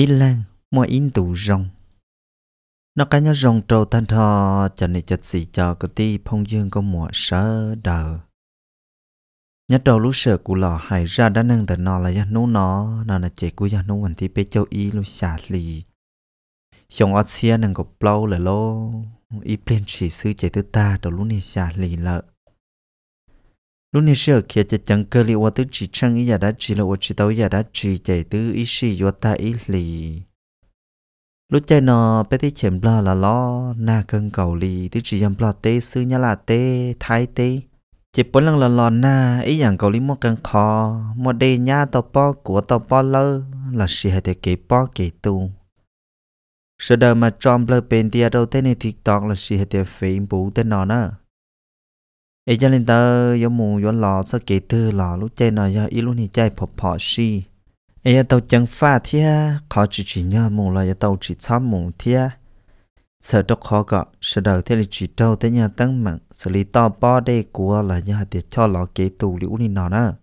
ý lan mua in tủ rong nó cá nhau rong trâu thanh thò cho nên chật xì cho cái ti phong dương có mùa sơ đờ nhớ đầu lúc sợ cụ lò hải ra đã nâng tờ nó là do nú nó nó là chế của do nú hoàn thì bé châu y lúc xả lì chồng ở xe nâng cục lâu là lô y plen chỉ sư chế tư ta đầu lúc này xả lì lợ lúc này sợ khi chỉ chẳng cơ li wa chỉ chăng ý đã chỉ là chỉ tàu giả đã chỉ chạy từ ý sĩ wa ta ý lì lúc chạy nó bé tí chém bla là lo na cân cầu lì tứ chỉ dầm bla tê sư nhà là tê thái tê chỉ bốn lần là lo na ý dạng cầu lì một cân khó một đê nhà tàu po của tàu po lơ là sĩ hệ thể kỹ po kỹ tu sợ đời mà tròn bla bên tia đâu thế này thiệt tọt là sĩ hệ thể phim bú tên nó nữa ai cho nên tớ yếu mù yếu lò sao kể từ lò lúc chơi nào giờ ít lúc này chơi phò phò ai ấy tàu chẳng pha thia khó chỉ chỉ nhớ mù là yếu tàu chỉ chăm mù thia sợ đâu khó cả sợ đầu thế là chỉ đâu thế nhà tăng mạng xử lý to bo đây của là nhà để cho lò kể tù liễu này nọ nữa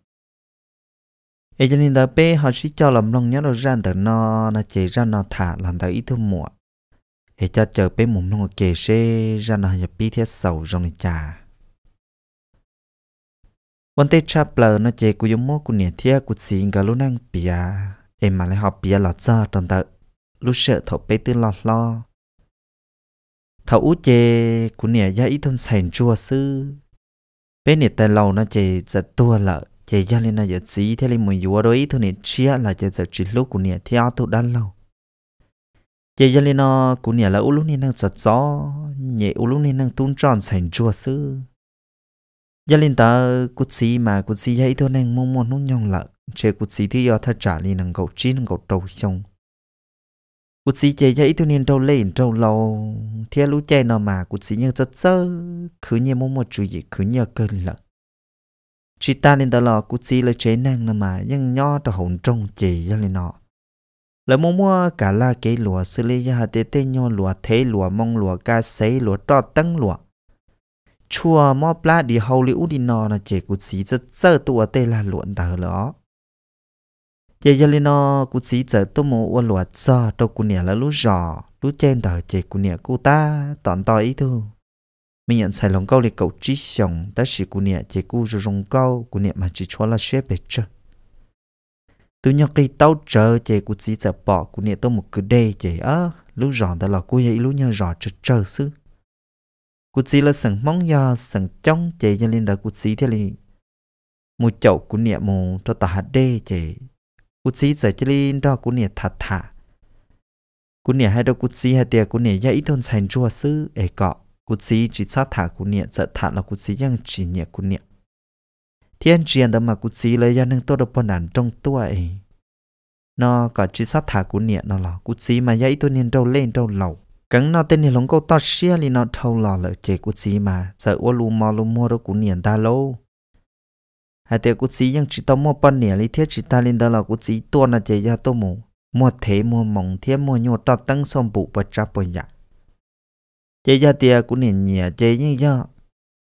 ấy cho nên tớ bé họ chỉ cho làm lòng nhớ đâu ra tớ nó nó chạy ra nó thả làm tớ ít thương muộn ai cho chờ bé mù nó kể xe ra nó nhập bí thế sầu trong này trà วันเตชาเปล่านะเจกูยมโมกูเนี่ยเทียกูสิงกาลุนังเปียเอ็มมาเลยหอบเปียหลอดจ้าตอนเตลุเชอถอไปตื้นหลอดลอเถาอูเจกูเนี่ยยาอีทนใส่จัวซื้อเป็นเนี่ยแต่เรานะเจจะตัวละเจยาเลยนะอย่าสีเทเลยมวยยัวโดยทุนเนี่ยเชียละเจจะจิลูกกูเนี่ยเทียตุด้านเราเจยาเลยนะกูเนี่ยละอุลุนี่นั่งจัดจ้อเนี่ยอุลุนี่นั่งตุ้นจอนใส่จัวซื้อ gia linh ta cuộc sĩ mà cuộc sĩ dạy thôi nên mong muốn nó nhong lợ chế cuộc sĩ thì do thật trả liền năng cầu chín năng cầu trâu xong cuộc sĩ chế dạy thôi nên trâu lên trâu lâu theo lũ chế nào mà cuộc sĩ nhưng rất sơ khứ như mong muốn chú gì khứ như cơn lợ chỉ ta nên ta lo cuộc sĩ là chế năng nào mà nhưng nho trâu hồn trông chế gia linh nọ lời mong mua cả là cái lúa xử lý ra tê tê nhau lúa thế lúa mong lúa ca sấy lúa trọt tăng lúa chua mò pla đi hầu liu đi nò là chế cụ xí rất sơ tùa tê là luận tờ ló chế giờ lên nó cụ xí giờ tôi mò uo luận sơ tôi cụ nè là lú giò lú trên tờ chế cụ nè cụ ta tọn tòi ý thôi mình nhận sai lòng câu liệt cậu trí sòng ta sĩ cụ nè chế cụ rồi rong câu cụ nè mà chỉ cho là xếp bệt chứ tôi nhớ cây tao chờ chế cụ xí giờ bỏ cụ nè tôi một cứ đê chế á lú giò ta là cụt ấy lú nhớ giò chờ chờ xứ cụ chỉ là sừng mong ya sừng trong chế cho linh đã cụ chỉ thế li mù chậu cụ niệm mù cho ta hạt đê chế cụ chỉ giải cho linh đó cụ niệm thật thả cụ niệm hai đâu cụ chỉ hai tiệt cụ niệm ya ít thôn thành chua sư ấy cọ cụ chỉ chỉ sát thả cụ niệm sợ thả là cụ chỉ niệm cụ niệm thiên truyền đó mà cụ chỉ lấy ra nâng tôi đâu phần đàn trong tuổi nó có chỉ sát thả cụ niệm nó là cụ chỉ mà ya ít thôn nên đâu lên đâu lầu cắn nó tên thì lông cô to xia li nó thâu lò lợi chế của chị mà sợ ô lù mò lù mò đâu cũng niệm ta lâu hai tiệc của chị nhưng chỉ tao mua bận niệm lý thiết chỉ ta lên đó là của chị tuôn là chế ra tô mù mua thế mua mộng thế, mua nhô to tăng xong bụ bật ra bồi dạ chế ra tiệc của niệm nhẹ chế như do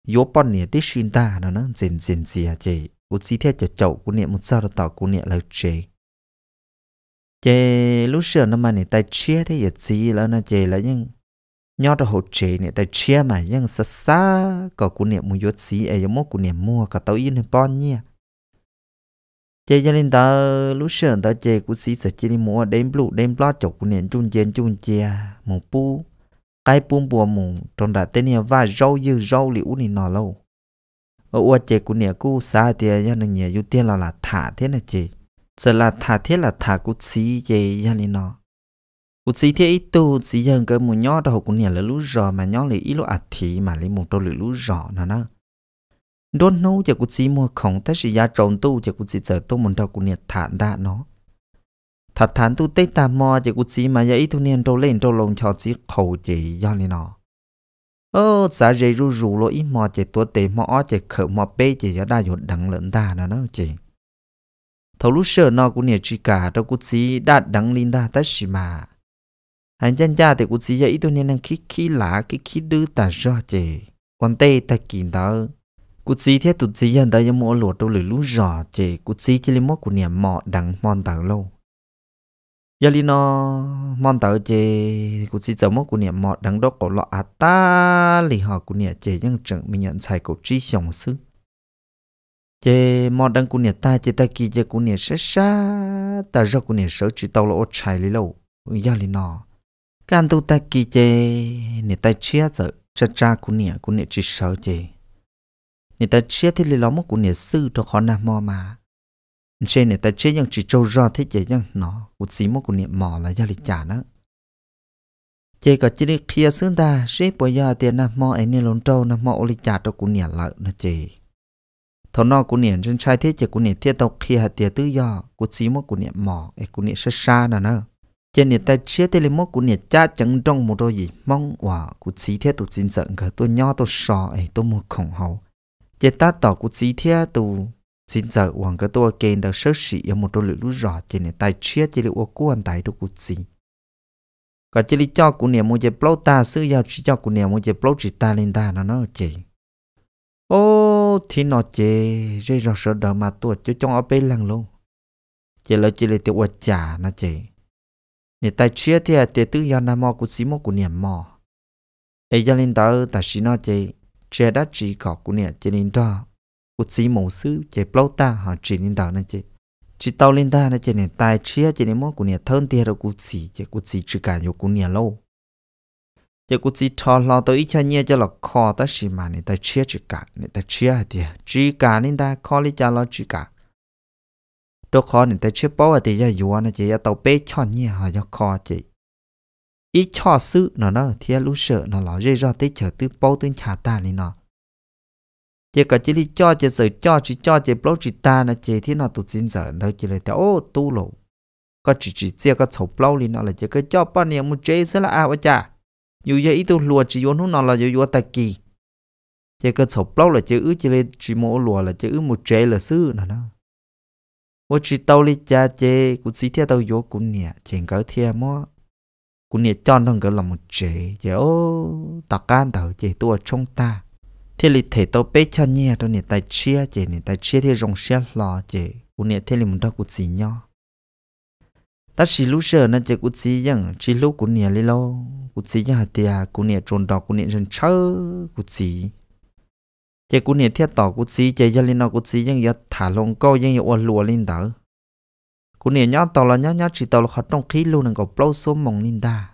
yếu bận niệm tí xin ta nó nó dần dần gì à chế của chị thiết cho chậu của niệm một sao đó tao của niệm lợi chế chế lúc xưa nó mà này tay chia thế giờ gì là nó chế là nhưng nhau đó hỗ chế này tay chia mà nhưng xa xa có cụ niệm mua yết gì ấy giống cụ niệm mua cả tàu yên bon nhia chế cho nên ta lúc xưa ta chế cụ sĩ sẽ chế đi mua đem blue đem blue chọc cụ niệm chung chén chung chia mù pu cái buồn bùa mù trong đã tên nhà và rau dư rau liễu này nọ lâu ở uất chế cụ niệm cụ xa thì cho nên nhà ưu tiên là là thả thế này chế giờ là thả thiết là thả cút xí về gia đình nó cút xí thiết ít tu xí dân cái mù nhỏ đâu cũng nhảy là lũ rò mà nhỏ lấy ít lũ ạt thì mà lấy một đôi lũ rò nó nó đôn nô giờ cút xí mua không ta xí gia trồng tu giờ cút xí giờ tu một đâu cũng nhảy thả đã nó thả thán tu tây ta mò giờ cút xí mà giờ ít tu niên đầu lên đầu lồng cho xí khẩu chỉ gia đình nó ơ xã dây rú rủ lo ít mò chỉ tu tê mò chỉ khử mò bê chỉ giờ đa dột đắng lớn ta nó nó chỉ thầu lúc sợ nó cũng nhiều chi cả đâu cũng chỉ đạt đắng linh đa tất gì mà anh chân cha thì cũng chỉ dạy tôi nên năng khi khí lá khi khi đưa ta rõ chề quan tê ta kín đó cũng chỉ thế tụt chỉ dân ta giống mỗi lột tôi lười lúa rõ chề cũng chỉ chỉ lấy mốt của niềm mọ đắng mòn tàu lâu giờ linh nó mòn tàu chề cũng chỉ giống mốt của niềm mọ đắng đó cổ lọ à ta lì họ của niệm chề nhưng chẳng mình nhận sai cổ trí sống sức chế mò đang cún nhà ta chế ta kỳ chế cún nhà sẽ xa ta do cún nhà sợ chỉ tàu là ô chạy lấy lâu do lý nó can tu ta kỳ chế nhà ta chia sợ cha cha cún nhà cún nhà chỉ sợ chế nhà ta chia thì lấy lắm một cún nhà sư cho khó nà mò mà chế nhà ta chia nhưng chỉ trâu do thế chế nhưng nó cũng xí một cún nhà mò là do lý trả nữa chế có chỉ đi kia xương ta sẽ bây giờ tiền nà mò anh nè lồn trâu nà mò ô lý trả cho cún nhà lợi nè chế thọ nó của niệm chân trai thiết chỉ của niệm thiết tộc khi hạt tiệt tư do của xí mốt của niệm mỏ ấy của niệm sơ xa nè nè trên niệm ta chia tê lên mốt của niệm cha chẳng trong một đôi gì mong hòa của xí thiết tụ xin giận cả tôi nho tôi sò ấy tôi mua khổng hậu trên ta tỏ của xí thiết tụ xin giận hoàng cả tôi kèn đầu sơ sĩ ở một đôi lưỡi lú rọ trên niệm ta chia trên lưỡi của anh tại đồ của xí còn chỉ lý cho của niệm một chế plau ta sư giao chỉ cho của niệm một chế plau chỉ ta lên ta nó nó chỉ ô thì nó chê rê rò sợ đỡ mà tôi cho trong ở bên lăng luôn chê lâu chê lê tiêu ua chả nó chê nè tài chia thì à tế tư yon nam mò của xí mò của niệm mò ấy gia linh tớ ta xí nó chê chê đã chỉ có của niệm chê linh tớ của xí mò sư chê lâu ta họ chỉ linh tớ nó chê chỉ tao linh ta nó chê nè tài chia chê nè mò của niệm thân tiền rồi của xí chê của xí chữ cả nhiều của niệm lâu giờ cũng chỉ thò lo tới ít cho nhẹ cho là khó ta xí mà này ta chia chỉ cả này ta chia hả thì chỉ cả nên ta khó lý cho lo chỉ cả đồ khó này ta chia bao hả thì giờ dù chỉ giờ tàu bé cho nhẹ hả cho khó chị ít cho sự nó nó thì lũ sợ nó lo dễ ra tới chờ từ bao tới nhà ta này nó Giờ có chỉ lý cho chỉ sợ cho chỉ cho chỉ bao chỉ ta nó chỉ thì nó tụt xin sợ đâu chỉ là ta tu lộ có chỉ chỉ chia có sầu bao lý nó là chỉ cái cho bao nhiêu một chế là à vậy cha dù vậy tôi lùa chỉ vốn hôm nào là dù vua tài kỳ chỉ cần sổ blog là chữ chỉ lên chỉ mô lùa là chữ một trẻ là sư nè nó vô chỉ tao đi cha chê cũng xí theo tao vô cũng nhẹ chèn cỡ theo mó cũng nhẹ chọn thằng cỡ là một trẻ chè ô tạc can tao chè trong ta thế lịch thể tao bé cho nhẹ tao nhẹ tài chia chè nhẹ tài chia thì rong xe lò chè cũng thế lịch mình đâu cũng xí nhau ta chỉ lúc sợ nó chỉ cút xí rằng chỉ lúc cút nhẹ lì lâu cút xí chẳng hạt tiề cút nhẹ trồn đỏ cút nhẹ chân chớ cút xí chỉ cút nhẹ thiết tỏ cút xí chỉ giờ lên nó cút xí rằng giờ thả lông câu rằng giờ uốn lùa lên đỡ cút nhẹ nhát tàu là nhát nhát chỉ tàu là hoạt động khí lưu đừng có bao số mong lên đa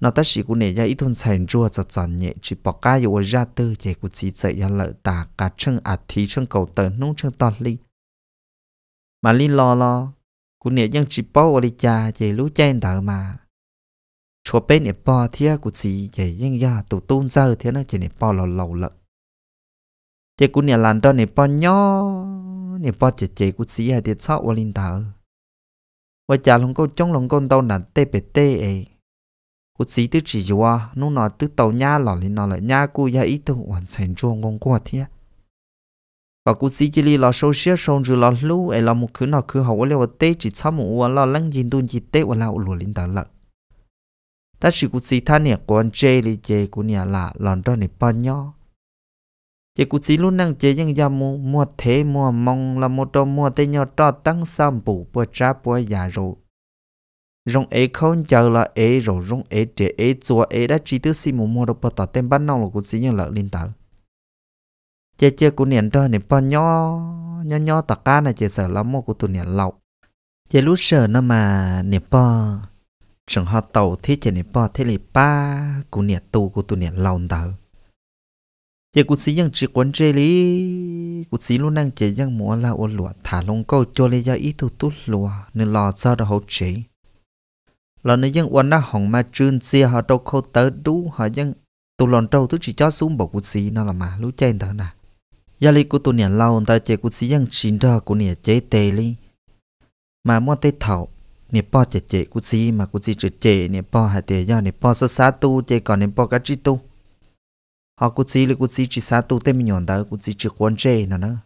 nó ta chỉ cút nhẹ giờ ít thôn sành chua cho giật nhẹ chỉ bỏ cá yêu ra từ chỉ cút xí chạy giờ lợi tả cả chân ạt thí chân cầu tờ nung chân tọt ly mà lên lo lo กูเนี่ยยังจีบป้อวริจาเจรู้แจ้งเตอมาชัวเป็นเนี่ยป้อเทียกูสีเจยังยาตูตูนเจอเทียนะเจเนี่ยป้อเราเราละเจกูเนี่ยหลานตอนเนี่ยป้อย่อเนี่ยป้อเจเจกูสีเดียชอบวรินเตอว่าจ่าลงก็จ้องลงก็เตาหนันเตเปเตเอกูสีตื้อจีจัวนู่นนอตื้อเตาหญ้าหล่อลินนอเลยหญ้ากูยาอีตัวหวานใส่จวงงงกว่าเทีย họ cũng xí chỉ là sâu xía sông rồi là lú ấy là một thứ nào cứ họ lấy vào tế chỉ chăm một là lăng gì đun gì tê và là lúa linh đàng lợn ta chỉ cũng xí thanh nè quan chế li chế của nhà là lần đó nè bao nhó chỉ cũng xí luôn năng chế chê ยัง yam mua mua thế mua mong là một đồ mua tê nhỏ to tăng sâm bù bùa cha bùa già rồi rong ấy không chờ là ấy rồi rong ấy trẻ ấy chùa ấy đã chỉ thứ xí mua mua đồ bơ tỏ tên bán nong là cũng xí nhận lợi linh đàng chế chế của niệm đó nè bao nho nho nho tạc ca này chế sở lắm một của tụi niệm lọc chế lúc sở nó mà nè bao chẳng họ tàu thế chế nè bao thế là ba của niệm tu của tụi niệm lòng tờ chế của sĩ dân chỉ quấn chế lý của sĩ luôn năng chế dân mua là ô lụa thả lông câu cho lấy ra ít thu tút lụa nè lò sao đó hậu chế lò nè dân uốn nó hỏng mà trơn xia họ đâu khâu tới đú họ dân tụ lòn trâu tôi chỉ cho xuống bộ của sĩ nó là mà lú chen thở nè yali cô tu tôi nè lâu ta chơi của sĩ dân xin ra của nè chế tê li mà mua tê thảo nè po chế chế cô sĩ mà cô sĩ chế chế nè po hai tê do nè po sơ sát tu chế còn nè po cá chi tu họ cô sĩ là cô sĩ chỉ sát tu tê mi nhọn ta cô sĩ chỉ quan chế nó nữa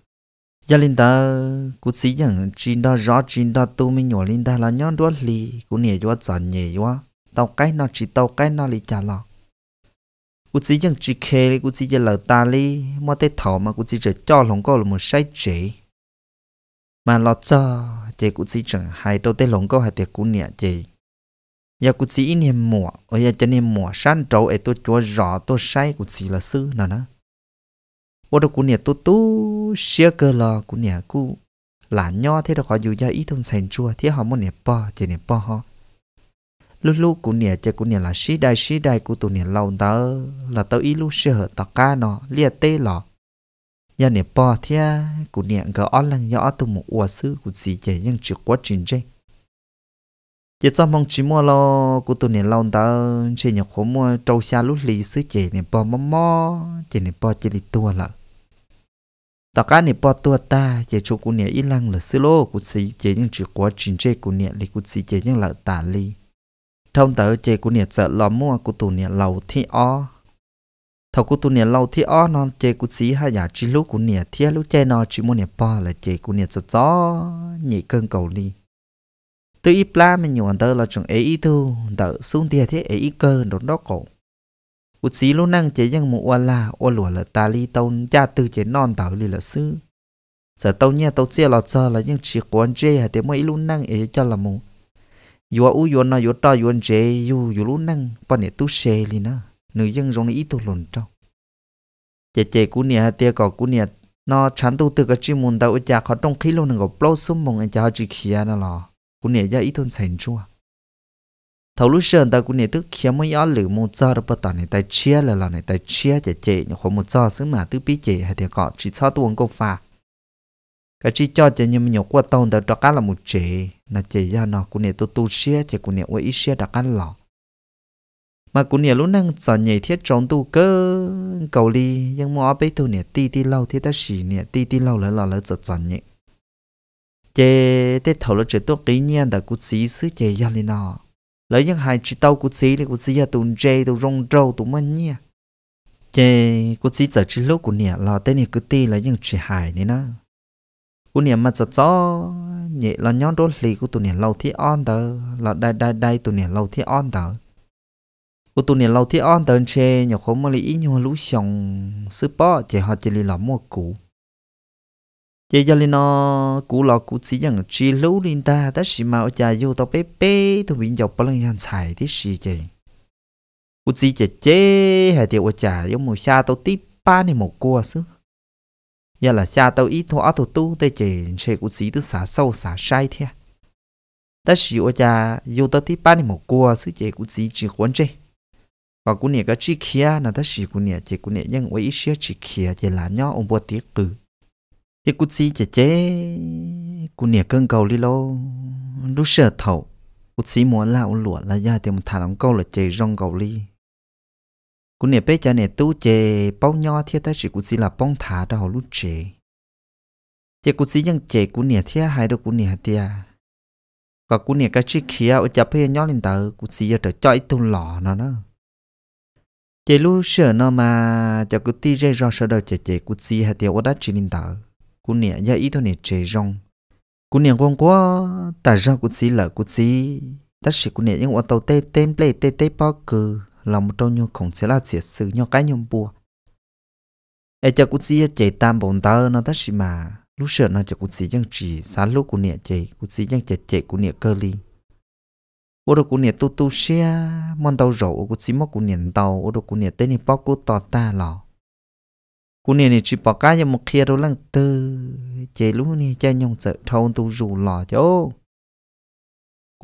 yali linh ta cô sĩ dân xin ra rõ xin ra tu mi nhọn linh ta là nhon đuôi li cô nè do giản nhẹ quá tàu cái nó chỉ tàu cái nó li trả lọ cú chỉ dân chỉ khe đi cú chỉ dân lờ ta đi mà tê thọ mà cú chỉ chỉ cho lòng cô là một sai chỉ mà lo cho chị cú chỉ chẳng hai đâu tê lòng cô hai tê cú nhẹ chị giờ cú chỉ in niệm mùa ở giờ cho niệm mùa sáng trâu ấy tôi chúa rõ tôi sai cú chỉ là sư nào đó ô đâu cú nhẹ tôi tu xia cơ lo cú nhẹ cú là nho thế đó khỏi dù gia ý thông sành chua thế họ muốn nhẹ bò chị nhẹ bò họ lúc lúc cũng nè chơi cũng nè là xí đai xí đai của tụi nè lâu đó là tao ý lúc sợ tao ca nó lia tê lọ giờ nè bỏ thia cũng nè gỡ ở lăng nhỏ tụi một uo sư của gì chơi nhưng chưa quá trình chơi giờ cho mong chỉ mua lo của tụi nè lâu đó chơi nhọc khổ mua trâu xa lúc lì sư chơi nè bỏ mò mò chơi nè bỏ chơi đi tua lợ tao cá nè bỏ tua ta chơi chỗ cũng nè ít lăng là sư lô của gì chơi nhưng chưa quá trình chơi cũng nè lì của gì chơi nhưng là tả lì trong tờ chế của nhiệt sợ lò mua của tụ nhiệt lầu thi o thầu của tụ nhiệt lầu thi o non chế của xí hay giả chỉ lúc của nhiệt thi lúc chế nó chỉ mua nhiệt bò là chế của nhiệt sợ gió nhị cơn cầu đi từ ít la mình nhiều anh tờ là chuẩn ấy tu tờ xuống tia thế ấy cơ đốn đó cổ của xí lúc năng chế nhưng dân mua là ô lùa là ta li tông cha từ chế non tờ li là sư giờ tao nhà tao chia là giờ là những chỉ quan chế hay thế mới lúc năng ấy cho là mù yo u na yo ta yo je lu năng pa tu she li na nữ dân rong này tu lồn trong chè chè cú nia tia cỏ cú nia nó chán tu từ cái chim môn đâu cha khó trong khí luôn ngọc plau sum mong anh e cha chỉ khía nó lò cú nia ra ít thôn sành chua thầu lúc sơn ta cú nia tức khía mới ó lử một giờ đâu bắt này tay chia là là này tay chia chè nhổ một giờ xứ mà tức biết chè hay tia cỏ chỉ cho tuồng câu pha cái chỉ cho chị như mà nhiều quá tông đặt đó cá là một chế, là chế ra nó cũng nhiều tu tu xia chị cũng nhiều ít xia đặt cá lọ mà cũng nhiều lúc năng sợ nhảy thiết trong tu cơ cầu ly, nhưng mà bây tu nhiều ti ti lâu thiết ta xì nhiều ti ti lâu là lỡ lỡ sợ sợ nhảy chị tết thầu lỡ chị tu kỹ nhiên đã cũng xí xứ chế ra lên nó lấy những hai chị tao cũng xí thì cũng xí ra tu chế tu rong râu tu mân nhia chế cũng xí giờ chỉ lúc cũng nhiều là tên này cứ ti lấy những chị hài này nữa cú niệm mà cho cho nhẹ là nhóm đốt lì của tụi niệm lâu thi on tờ là đây đây đây tụi niệm lâu thi on tờ cú tụi niệm lâu thi on tờ chê nhỏ khổ mà lì ý nhau lũ xong sư bó chỉ họ chỉ lì là mua cũ chỉ cho lì nó cú lọ cú chỉ rằng chỉ lũ linh ta ta chỉ mà ở nhà yêu tao bé bé tụi mình dọc bao lần hàng xài thì gì kì cú chỉ chè chê hay thì ở nhà yêu mù xa tao tiếp ba này một cua xứ giờ là cha tao ít thua tao tu tê chỉ chỉ cũng sĩ từ xả sâu xả sai thế ta chỉ ở nhà dù tao tí ba đi một cua sự chỉ cũng sĩ chỉ quan chơi và cũng nhẹ cái chi kia là ta chỉ cũng nhẹ chỉ cũng nhẹ nhưng với ít xíu chỉ kia chỉ là nhau ông bố tiếc cử chỉ cũng sĩ chỉ chế cũng nhẹ cơn cầu đi lô lúc sợ thầu cũng sĩ muốn là ông lụa là gia thì một thằng ông câu là chỉ rong cầu đi cú nè bây giờ nè tu chè bao nho thiệt ta chỉ cú xí là bông thả đó họ lúc chè chè cú xí ยัง chè cú nè thiệt hai đó cú nè thiệt có cú nè cái chi kia ở chập hay nho lên tờ cú xí giờ trở chọi tu lò nó nó chè lúc sửa nó mà cho cú ti rơi rò sửa đâu chè chè cú xí hai thiệt ở đó chỉ lên tờ cú nè giờ ít thôi nè chè rong cú nè con quá ta ra cú xí là cú xí ta chỉ cú nè những ở tàu tê tê play tê tê bao cừ là một trong những khổng chế là sẽ sự nhau cái nhau bùa ai cho cũng chỉ chạy tam bồn tơ nó tất gì mà lúc sợ nó cho cũng chỉ chẳng chỉ xá lúc của nịa chạy cũng chỉ chẳng chạy chạy của nịa cơ li. ô đồ của nịa tu tu xe mòn tàu rổ cũng chỉ móc của nịa tàu ô đồ của nịa tên nịa bao của tò ta lò của nịa nè chỉ bỏ cá cho một kia đâu lăng tư chạy lúc nè chạy nhông sợ thâu tu rủ lò cho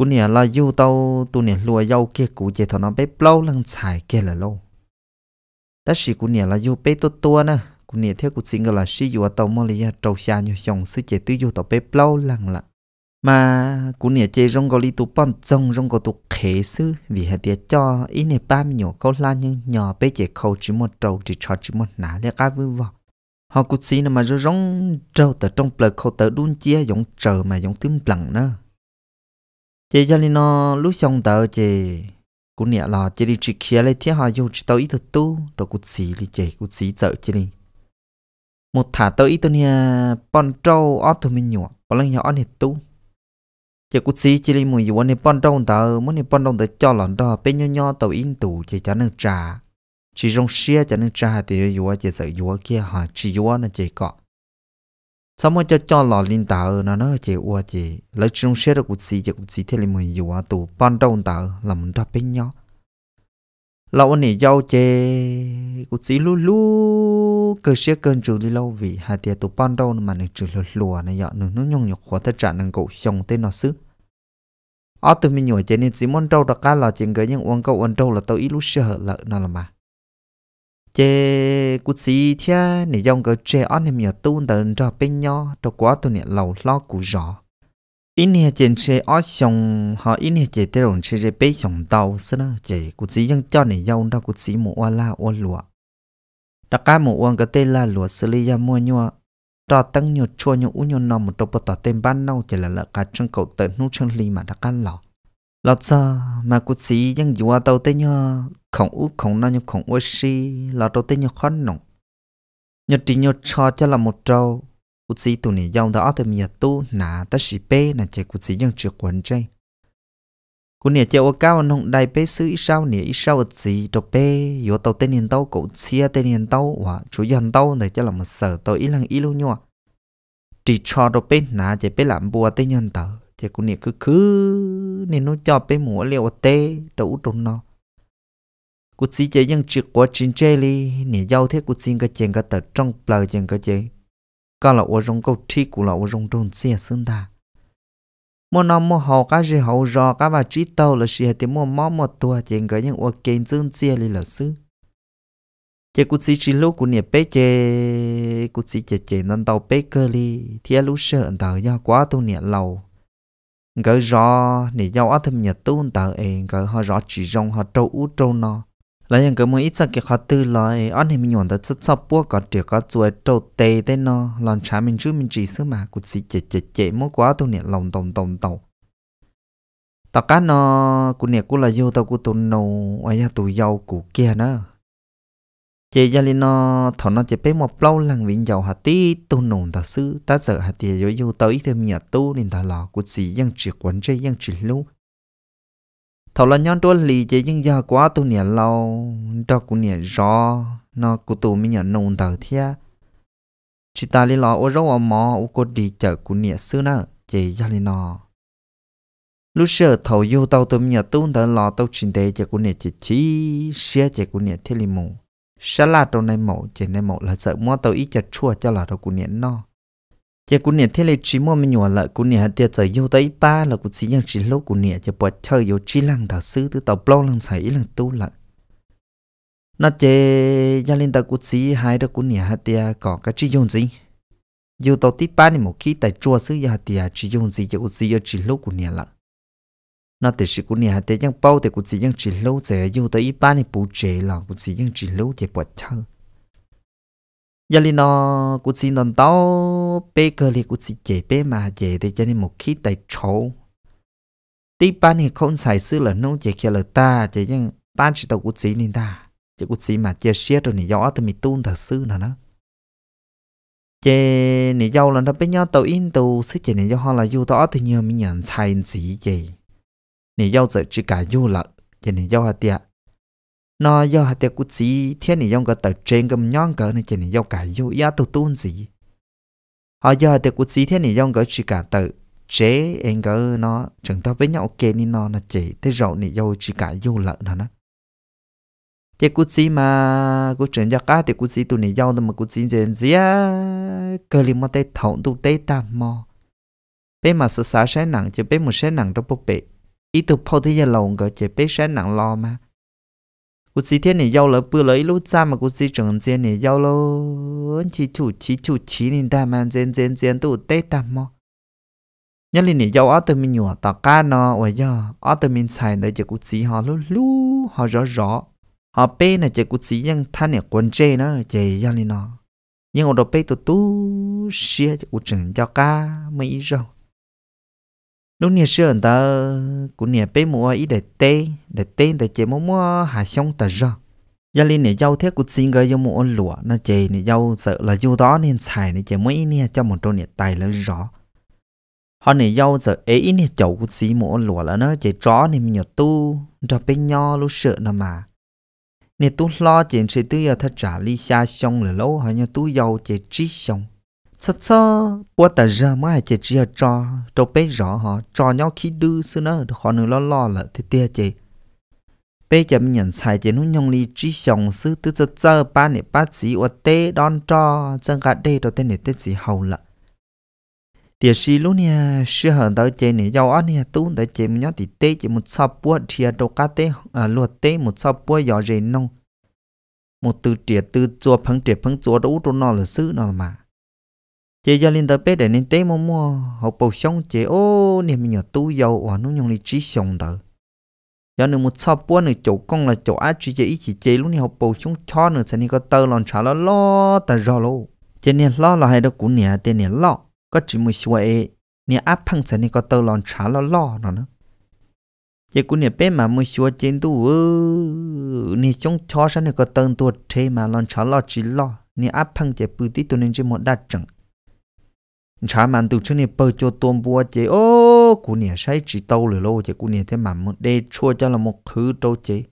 cú nè là yêu tàu tu nè lùa yêu kia cú gì thằng nó bé lâu lăng xài kia là lâu ta sĩ cú nè là yêu bé to to nè cú nè theo cú xin là sĩ yêu tao mò lìa trâu xa nhiều dòng sư chế tư yêu tàu bé lâu lăng là. mà cú nè chơi rong gò li tu bòn trông rong gò tu khế sư vì hệ tiệt cho ý nè ba mươi nhổ câu la nhưng nhỏ bé chế khâu chỉ một trâu chỉ cho chỉ một nã để cá vui vọt. họ cú xin mà rong trâu tờ trong bờ câu tờ đun chia giống chờ mà giống tím lặng nữa chị cho nên nó lúc xong tờ chị cũng nhẹ là chị đi chỉ kia lấy thiết họ dùng chỉ tao ít thật tu rồi cũng xí đi chị cũng xí chợ chị đi một thả tao ít tao nha bọn trâu ót thôi mình nhọ bọn lần nhỏ thì tu chị cũng xí chị đi mùi dù anh bọn trâu tờ muốn thì bọn trâu tờ cho lần đó bên nhau nhau tao in tủ chị cho nên trà chỉ rong xia cho nên trà thì dù chị sợ dù kia họ chỉ dù nó chị có sao mà cho cho lò linh tạo nó nó chỉ ua chỉ lấy trung xe được cụt xì chỉ cụt xì thế là mình dù à tụ ban đầu tạo là mình ra bên nhau lão anh này giàu chê cụt xì lu lu cơ xe cơn trường đi lâu vì hai tia tụ ban đầu mà nó trường lừa lừa này dọ nó nó nhung nhục khó tất trả năng cậu xong tên nó xứ ở tụi mình nhồi chê nên chỉ muốn đâu đó cá là chuyện cái những uống cậu uống đâu là tao ít lúc sợ lợ nó là mà chế cú xí thia nè dòng cái chế ăn nè miệt tuôn tận cho bên nhau cho quá tuần nè lầu lo cú rõ ít nè chế chế ở xong họ ít nè chế tới đồng chế chế bế xong tàu xí nè chế cú xí dân cho nè dòng đó cú xí mua oa la oa lụa đặc cá mua oan cái tên là lụa xử lý ra mua nhua trò tăng nhột chua nhột u nhột nằm một trò bọt tỏ tên ban nâu chỉ là lợn cá chân cầu tận nút chân li mà đặc cá lọ lọt sa mà cuộc sĩ cụ tàu tê nhờ không ú không na nhưng không ú si là tàu tê nhờ khó nồng nhờ chỉ nhờ cho cho là một trâu cuộc sĩ tụ này dòng đó thì mình tu nà ta sĩ bê nà chạy cuộc cụ sĩ ยัง chưa quấn chơi cụ này chạy ô cao nông đại bê sư ít sao nè ít sao gì trâu bê vô tàu tê niên tàu cụ xia tê niên tàu và chủ dân tàu này cho là một sở tàu ít lăng ít luôn nhòa chỉ cho trâu bê nà chạy bê làm bùa tê nhân tàu thì cũng nè cứ cứ nên nó cho bé mùa liều tê đủ trong nó cụ chỉ chế những chuyện của chính chế li nè giàu thế cụ xin cái chuyện cái tờ trong bờ chuyện cái chế cả là ô rong câu thi cụ là ô rong trong xe xương ta mua nó mua hậu cái gì hậu rò cái bà trí tàu là xì thì mua mó một tua chuyện cái những ô kiện dương xe là xứ chế cụ chỉ chỉ lúc cụ nè bé chế cụ chỉ chế chế nên tàu bé cơ li thì lúc sợ tàu do quá tu nè lầu gỡ rõ nỉ dâu ở thêm nhà tuôn tờ ấy gỡ họ rõ chỉ rong họ trâu ú trâu nó lấy những cái mua ít sao cái họ tư lại anh thì mình nhọn tới sắp sắp búa có chỉ có chuột trâu tê tê nó làm trái mình chứ mình chỉ xứ mà cũng chỉ chệ chệ chệ mua quá tôi nè lòng tòng tòng tòng tao cá nó cũng nè cũng là vô tao cũng tụi nô ai ya tụi giàu của kia nữa chị gia linh nó ờ, thọ nó chỉ biết một lâu làng vĩnh giàu hạt tí tu nồng ta sư ta sợ hạt tí yếu yếu tới thì nhà tu nên ta lò của chị dân chỉ quấn chơi dân chỉ lưu thọ là nhon đua lì chị dân già quá tu nhà lâu đó cũng nhà rõ nó của tu mình nhà nồng ta thia chị ta li lò ô rau ô mò ô cô đi chợ của nhà sư nè chị gia linh nó ờ. lúc sợ thầu yêu tàu tôi mình nhà tu ta lò tao trình tế chợ của nhà chị chi xe chợ của nhà thiên li mù sẽ là trong này mẫu chỉ này mẫu là sợ mua tàu ít chặt chua cho là đầu của niệm nó chỉ của niệm thế là chỉ mua mình nhỏ lại của niệm tiệt giờ yêu tới ba là của chỉ nhân chỉ lúc của niệm chỉ bỏ chơi yêu chỉ lăng thảo sư từ tàu plau lăng sấy lăng tu lại nó chỉ gia linh tàu của chỉ hai đó của niệm hạt tiệt có cái chỉ dùng gì yêu tàu tiếp ba này một khi tại chua sư hạt tiệt chỉ dùng gì cho của chỉ yêu chỉ lúc của niệm lại nó thì sự cũng nhà thế nhưng bao thì cũng chỉ những chỉ lâu giờ yêu tới ít ban này bù chế là cũng chỉ những chỉ lâu giờ bỏ chơi giờ thì nó cũng chỉ non tao bê cơ thì cũng chỉ chế bê mà chế thì cho nên một khi tại chỗ tí ban này không xài sư là nó chế kia là ta chế nhưng ba chỉ tao cũng chỉ nên ta chế cũng chỉ mà chế xiết rồi thì gió thì mình tuân thật sư nào đó chế này giàu là nó bên nhau tàu in tàu xí chế này họ là yêu tao thì nhiều mình nhận xài gì vậy. 你要着只家有了，也你要下点。nó do hạt tiệc của chị thiên này dòng cái tờ trên cầm nhon cỡ này chỉ này dòng cả yêu ya tu tuôn gì họ do hạt tiệc của chị thiên này dòng cái chỉ cả tờ chế em cỡ nó chẳng đó với nhau ok nên nó là chỉ tới rậu này dòng chỉ cả yêu lợn nó nó chỉ của mà của chuyện gia cá thì của chị tụi này dòng mà của chị chuyện gì cơ li mà tê thấu tụ tê tam mò bé mà sợ sáng nặng chỉ bé một sáng nặng trong bụng bệ ý tục phô thế giờ lòng gỡ chế bế sẽ nặng lo mà cụ sĩ thế này giàu lỡ bữa lấy lúc ra mà cụ sĩ trưởng diện này giàu lỡ chỉ chủ chỉ chủ chỉ nên ta mà diện diện diện tụ tê tạm mò nhân linh này giàu ở từ mình nhỏ tạc ca nó và giờ ở từ mình xài để cho cụ sĩ họ lú lú họ rõ rõ họ bê này cho cụ sĩ dân thân này quần chê nó chế nhân linh nó nhưng ở đó bê tụ tu xia cho cụ trưởng cho ca mấy rồi lúc nè xưa ta cũng nè bé mua ít để tê để tê để chế mua mua hà xong ta ra gia linh nè giàu thế cũng xin gửi cho mua lụa nó chế nè giàu sợ là giàu đó nên xài nè chế mua ít nè cho một đôi nè tài là rõ họ nè giàu sợ ấy nè chậu cũng xin mua lụa là nó chế chó nè mình nhờ tu cho bé nho lúc sợ nó mà nè tu lo chuyện sự tư giờ thật trả ly xa xong là lâu họ nhờ tu giàu chế trí xong sao sao bữa ta giờ mai chị chia cho cho bé rõ họ cho nhau khi đưa xưa nó họ nữa lo lo là thế tia chị bé mình nhận sai chị nó nhông ly chỉ xong sư từ cho giờ ba này ba chỉ ở tê đón cho chân cả đây đầu tên này tên gì hầu là địa sĩ luôn nè sư hận tới chị nè giàu ăn nè tu tới chị nhớ thì tê chị một sập bữa chia đồ cá tê à luật tê một sập bữa giò gì nông một từ tiệt từ chùa phăng tiệt phăng chùa đâu đồ nó là sư nó mà chị gia linh tới bé để nên tế mồ mua học bầu sống chị ô niềm nhỏ tu giàu và nó nhung đi trí sống tới giờ nữa một sao bữa nữa chỗ con là chỗ ác chị chị chỉ chị luôn này học bầu sống cho nữa sẽ nên có tơ lon trả lo lo ta rõ lô chị nên lo là hay đó cũng nè tiền nè lo có chỉ một số ai, nè áp phăng sẽ nên có tơ lon trả lo lo nó nữa chị cũng nè bé mà một số trên tu ơ nè sống cho sẽ nên có tơ tuột thế mà lon trả lo chỉ lo nè áp phăng chị bự tí tu nên chỉ một đa chẳng chả màn từ chân này bơ cho tôm bùa chế ô cụ nè sai chỉ tàu lửa lô chế cụ nè thế mà muốn để cho cho là một thứ đâu chế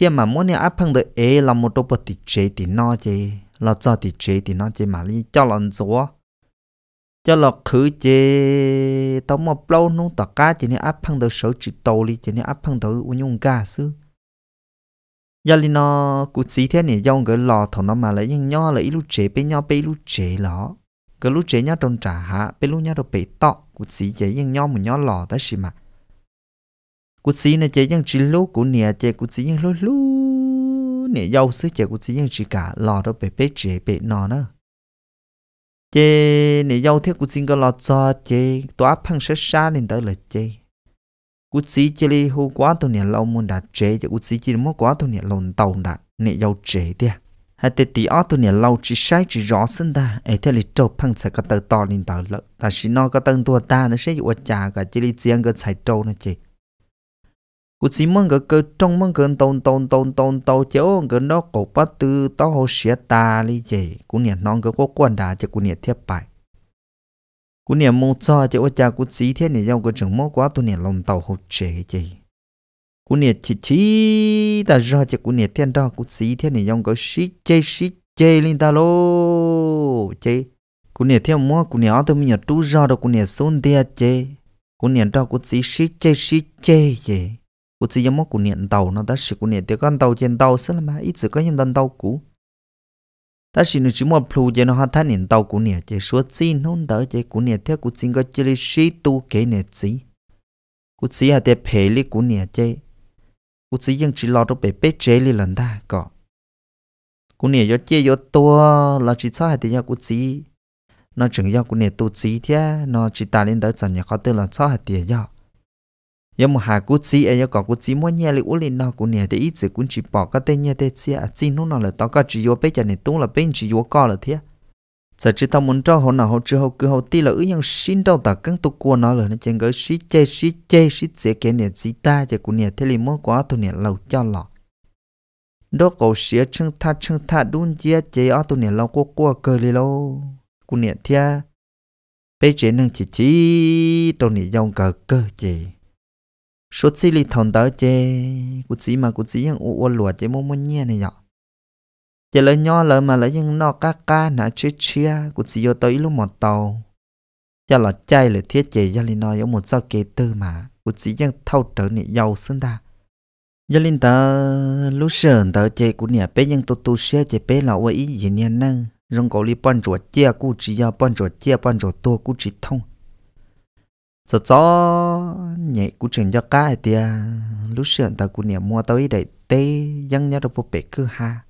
thế mà muốn nè áp phăng được ế là một đâu vật tịt chế tịt no chế là cho tịt chế tịt no chế mà lý cho là số cho là khứ chế tao mà lâu nung tạc cá chế nè áp phăng được số chỉ tàu đi chế nè áp phăng được u nhung cá sứ, giờ thì nó cụ chỉ thế nè dòng cái lò thằng nó mà lấy nhau lấy lũ chế bên nhau bên lũ chế lỏ cái lúc chế nhá trong trả hạ bé lúc nhá đâu bể tọ cụ sĩ chế nhưng nhau một nhau lò tới xì mà cụ sĩ này chế nhưng chỉ lúc cụ nè chế cụ sĩ nhưng lúc lúc nè dâu sức chế cụ sĩ nhưng chỉ cả lò đâu bể bé chế bể nọ nữa chế nè dâu thiết cụ sĩ cái lò cho chế áp phăng sát xa nên tới là chế cụ sĩ chế li hú quá tôi nè lâu muốn đã chế chế cụ sĩ chế muốn quá tôi nè lồn tàu đã nè dâu chế đi hay tê tí ở tụi này lâu chỉ sai chỉ rõ sinh ta ấy thế là trâu phăng sẽ có tờ to lên tờ lợ ta chỉ nó có tân tua ta nó sẽ dụ chả cả chỉ đi riêng cái sai trâu nó chị cú chỉ mong cái cơ trong mong cái tôn tôn tôn tôn tôn chéo cái nó cổ bắt tư tao hồ xía ta đi chị cú nè non cái có quan đà cho cú nè thiếp bài cú nè mua cho cho cha cú chỉ thế nè dòng cái trường mua quá tụi nè lòng tàu hồ chế chị cú nè chỉ chỉ ta do cho cú nè thiên đo cú xí thiên này dòng có xí chê xí chê lên ta lô chê cú nè theo mua cú nè ở tôi mình nhớ tu do đó cú nè xuống tia chê cú nè đo cú xí xí chê xí chê chê cú xí giống cú nè tàu nó ta xí cú nè tiêu con tàu trên tàu xí là mà ít sự có nhân tàu tàu cú ta xí nó chỉ mua plu chê nó hát thanh nè tàu cú nè chê số xí nôn đỡ chê cú nè theo cú xí có chê xí tu kế nè xí cú xí hạt tiêu phê lý cú nè chê u chỉ dân chỉ lo đâu bé bé chế li lần ta có cú nè yo chế yo to lo chỉ sao hay thì yo cú chỉ nó chừng yo cú nè tu chỉ thế nó chỉ ta lên đó chẳng nhà khó tư lo sao hay thì yo yo một hà cú chỉ ấy yo có cú chỉ mua nhà li u lên nó cú nè để ít chỉ cú chỉ bỏ cái tên nhà để chia chỉ nó là tao có chỉ yo bé cho nè tu là bên chỉ yo có là thế sợ chỉ tao muốn cho họ nào họ chưa họ cứ họ ti là ứ yang xin đâu ta căng tu qua nó rồi nó chẳng gỡ xí chê xí chê xí dễ cái này xí ta chả cũng nè thế li mất quá tu nè lâu cho lọ đó cổ xía chân tha chân tha đun chia chế ở tu nè lâu qua qua cơ li lâu cũng nè thia bây giờ năng chỉ chỉ tu này dòng cờ cơ chế số xí li thằng tới chế cũng chỉ mà cũng chỉ yang u u lụa chế mua mua nhẹ này nhở giờ lời nho lời mà lời nhưng nó ca ca nã chia chia cũng chỉ vô tới lúc một tàu giờ là chay lời thiết chế giờ linh nói có một sao kế tư mà cũng chỉ dân thâu trở nị giàu xứng ta, giờ linh ta lúc sờn ta chế của nè bé nhưng tu tu xe chế bé là quay ý gì nha nè rong cổ li bắn chuột chia cũng chỉ giờ bắn chuột chia bắn chuột tua cũng chỉ thông giờ gió nhẹ cũng chuyển cho cái thì lúc sờn ta của nè mua tới để tê dân nhà đâu phục bể cứ ha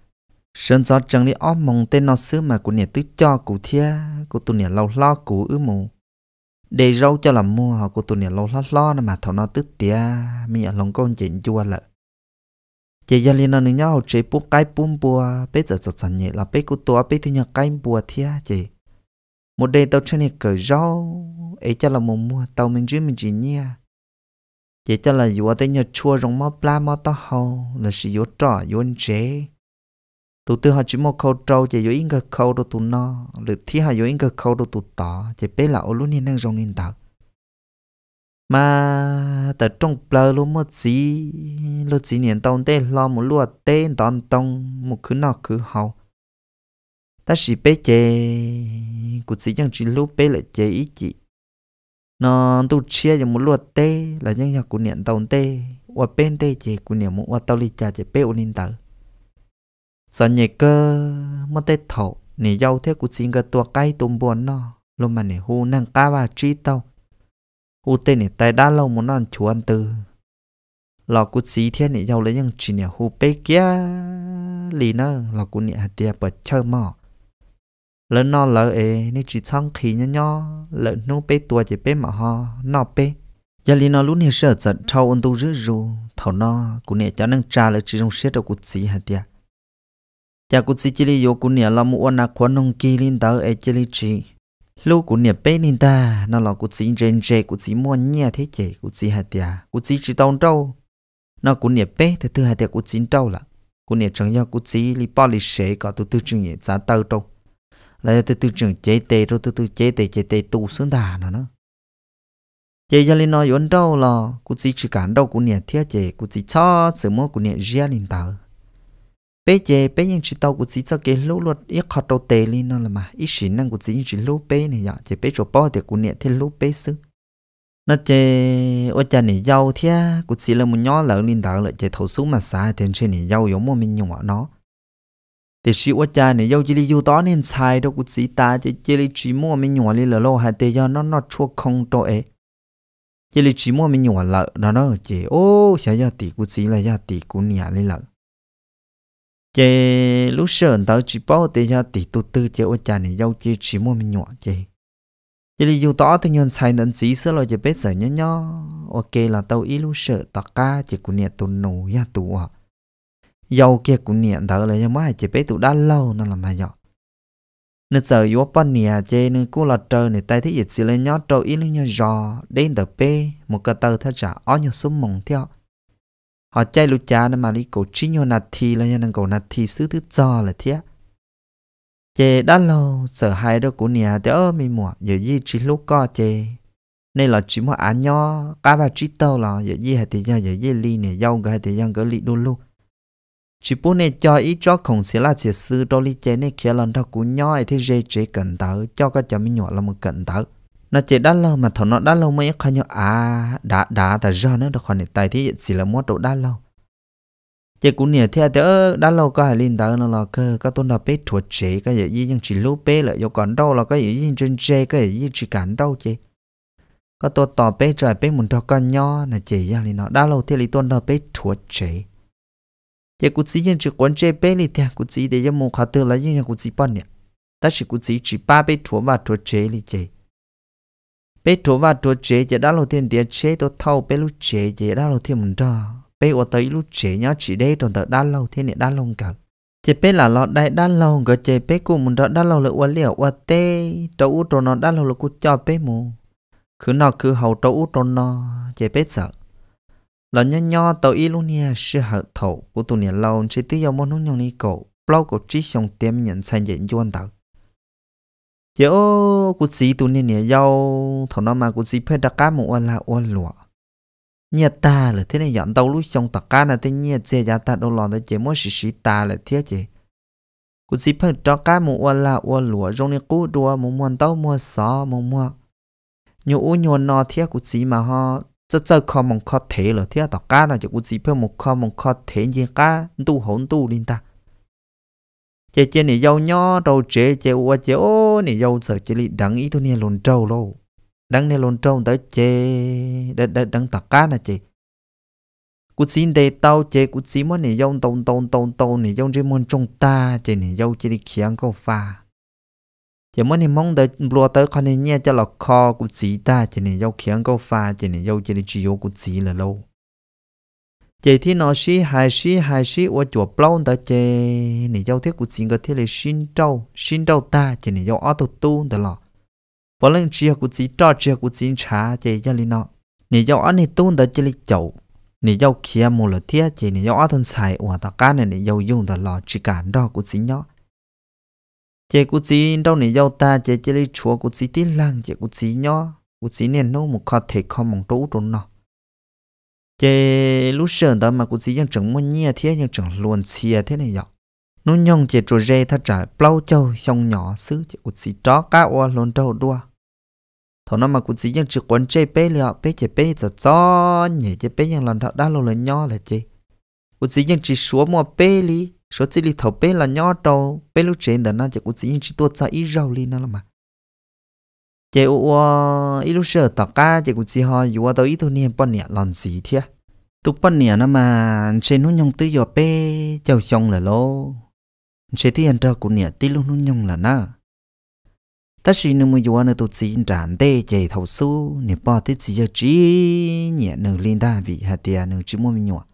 sơn gió chẳng đi óp mong tên nó xứ mà của nhà tứ cho cụ thia của tụi nhà lâu lo cụ ư mù để rau cho làm mua họ của tụi nhà lâu lo lo mà thầu nó tứ tia mình nhận lòng con chuyện chua lợ chị giờ liên nó nữa nhau chỉ bút cái bún bùa bé giờ giờ sẵn nhẹ là bé của tôi bé thứ nhà cái bùa thia chị một day tàu trên này cởi rau ấy cho là một mùa tàu mình riêng mình chỉ nha chỉ cho là vừa tên nhà chua rong mò pla mò tao hầu là sử dụng trò dùng chế tụ tư họ chỉ một câu trâu chỉ yếu in cái câu đồ tụ nó lử thi họ yếu in cái câu đồ tụ tỏ chỉ bé là ô luôn nên đang rong nên tạo mà tờ trong bờ luôn một gì lúc gì niệm tông tê lo một lúa tê tòn tông một cứ nọ cứ hậu ta chỉ bé chê cụ chỉ chẳng chỉ lúc bé lại chê ý chị nó tu chia cho một lúa tê là nhân nhà cụ niệm tông tê và bên tê chê cụ niệm một và tao đi chả chê bé ô nên tạo giờ nhẹ cơ mất tết thổ nè dâu thế của chính cái tua cây tôm buồn nó luôn mà nè hu năng cá và trí tao hu tê nè tay đã lâu muốn ăn chú ăn từ lò của xí thế nè dâu lấy những chỉ nè hu bê kia lì nơ lò của nè hạt tiệp bật chơi mỏ lớn nó lỡ ế nên chỉ xong khí nhá nhó lỡ nô bê tua chỉ bê mỏ ho nọ bê giờ lì nó lúc nè sợ giận thâu ôn tu rứa rù thầu nó của nè cháu năng trà lỡ chỉ trong xếp đầu của xí hạt tiệp ya chỉ chi chili yo ku là la mu ona kwa nong lên tàu ta chỉ e chili chi Lúc ku nia pe lên ta nó là ku chỉ jen je ku chỉ muốn nia thế che ku chỉ ha tia ku chỉ chỉ tong trâu na ku nia pe thì tu ha tia ku chi trâu la ku nia chang ya ku chi li pa li she ka tu tu chung ye za tao trâu la tu tu chung chế te ro tu tu chế te chế te tu sun da na nó. chế gia linh nói yến trâu là ku chỉ chỉ cản đâu ku nia thế che ku chỉ cha sự mua ku nia gia lin tàu bây giờ bây giờ chỉ tàu của chỉ cho cái lũ luật ít khó đầu tệ lên nó là mà ít sĩ năng của chỉ chỉ lũ bé này nhở chỉ bé chỗ bao thì của nè thì lũ bé xứ nó chỉ ở nhà này giàu thế của chỉ là một nhỏ lợn lên đảo lại chỉ thầu xuống mà xài thì trên này giàu giống một mình nhung nó thì chỉ ở nhà này giàu chỉ là giàu đó nên sai đâu của chỉ ta chỉ chỉ là chỉ một mình nhung lên là lâu hai tệ do nó nó chua không đâu ấy chỉ là chỉ một mình nhung lợn, nó nó chỉ ô sẽ gia tỷ của chỉ là gia tỷ của nhà lên lỡ chế lúc sớm tao chỉ bảo để cho tỷ tu tư chế ở nhà này giàu chế chỉ mua mình nhỏ chế chế đi dù tao thì nhân sai nên chỉ xưa rồi chế biết sợ nhá nhá ok là tao ít lúc sớm tao ca chế cũng nhẹ tu nổ ya tu à giàu kia cũng nhẹ tao lấy cho má chế biết tu đã lâu nên làm mà nhỏ nên giờ yếu bận nhẹ chế nên cô là trời này tay thấy ít xí lên nhá trâu ít lúc nhá giò đến tập p một cái tờ thật trả ở nhà sum mong theo họ chơi lúc cha nên mà đi cổ trí nhau nạt thi là nhân cổ nạt thi xứ thứ cho là thế chê đã lâu sợ hai đó của nhà thì ơ mi mùa giờ gì chỉ lúc co chê nên là chỉ mua ăn nho cá và chỉ tàu là giờ gì hay thì giờ giờ gì ly nè dâu cái thì giờ cái ly đôi lúc chỉ bố này cho ý cho không sẽ là sẽ sư đôi ly chê này khi lần đó của nho thì dễ chế cẩn tớ cho cái cho mi nhỏ là một cẩn tớ nó chỉ đã lâu mà thằng nó đã lâu mấy khai nhau à đã đã ta do nó được khoản tài thì chỉ là mua đồ đã lâu chỉ cũng nhiều thế à, tớ đã lâu có hai linh tớ nó là cơ có tôn đạo bé chuột chế cái gì nhưng chỉ lúc bé lại do còn đâu là cái gì trên chế cái gì chỉ cản đâu chứ có tôi tỏ bé trời bé muốn cho con nho là chỉ ra linh nó đã lâu thì lý tôn đạo bé chuột chế chỉ cũng chỉ nhưng chỉ quan chế bé thì thì cũng chỉ để cho một khả tư là nhưng cũng chỉ bao nhiêu ta chỉ cũng chỉ chỉ ba bé chuột và chuột chế thì chỉ bé trổ và trổ chế giờ đã lâu tiền tiền chế tôi thâu bé lúc chế giờ đã lâu tiền mình cho bé ở tới lúc chế nhá chỉ đây toàn tờ đã lâu thế này đã lâu cả chế bé là lọ đại đã lâu cái chế bé cũng mình đó đã lâu là uốn liều uốn tê trâu u trâu nó đã lâu là cũng cho bé mù cứ nó cứ hậu trâu u trâu nó chế bé sợ là nho nho tàu y luôn nha sư hở thổ của tụi nè lâu chế tí dầu môn hôn nhau ni cổ bao cổ trí xong tiêm nhận sang diện yuan tàu giờ cuộc cụ sĩ tụ nên nhẹ dâu thằng nó mà cuộc sĩ phải đặt cá một là ô lụa nhẹ ta là thế này dọn tàu lúc trong tạc cá là thế nhẹ xe giá ta đâu lòn tới chế mỗi sĩ sĩ ta là thế chế cuộc sĩ phải cho cá một ô là ô lụa trong này cú đua một muôn tàu mua sò một mua nhiều ô nhiều nọ thế cuộc sĩ mà ho rất rất không mong khó thế là thế tạc cá là chỉ cuộc sĩ phải một khó mong khó thế gì cá tu hồn tu linh ta chế chế này dâu nho đầu chế chế ua chế ô nỉ dâu sợ chế lì đắng ý thôi nè lồn trâu lô đắng nè lồn trâu tới chế đắng đắng tạc cá nè chế cút xin đề tao chế cút xin mà này dâu tông tông tông tông này dâu chế muốn trong ta chế này dâu chế đi khiang câu pha chế muốn này mong tới lùa tới con này nhẹ cho lọc kho cút xin ta chế này dâu khiang câu pha chế này dâu chế đi chiếu cút xin là lâu chị thì nó xí hai xí hai xí ở chùa plon ta chị nè giao thiết của chính cái thiết là xin trâu xin trâu ta chị nè giao auto tu ta lọ và lần chia của chị trò chia của chị trả chị gia linh nó nè giao anh nè tu ta chị lấy chậu nè giao kia một là thiết chị nè giao auto xài ở ta cá này nè giao dùng ta lọ chỉ cả đó của chị nhó chị của chị đâu nè giao ta chị chị lấy chùa của chị tí lang chị của chị nhó của chị nè nó một khó thể không mong trú trốn nó chế lúc sợ đó mà cũng chỉ những chẳng muốn nhia thế những chẳng luồn xìa thế này nhở nó nhong chế trò rê thật trả bao châu trong nhỏ xứ chế cũng chỉ chó cá oa lồn đầu đua thọ nó mà cũng chỉ những chữ quấn chế bé liệu bé chế bé giờ cho nhỉ chế bé những lần đó đã lâu là nhỏ là chế cũng chỉ những chỉ số mua bé li số chỉ li thầu bé là nhỏ đầu bé lúc chế đó nó chế cũng chỉ những chỉ tuột ra ít rau li nó là mà chị u illustrator tạc ca chị cũng chỉ họ u tới ít thôi nè bọn nè làm gì thế tụ bọn nè nó mà trên nó nhung tới giờ pe chào chồng là lo, trên thì anh cho cũng nè tí luôn nó nhung là na ta chỉ nếu mà u nó tụ chỉ tràn đầy chị thầu su nè bỏ tí chỉ giờ chỉ nhẹ nửa linh ta vì hạt tiền nửa chỉ mua mình nhỏ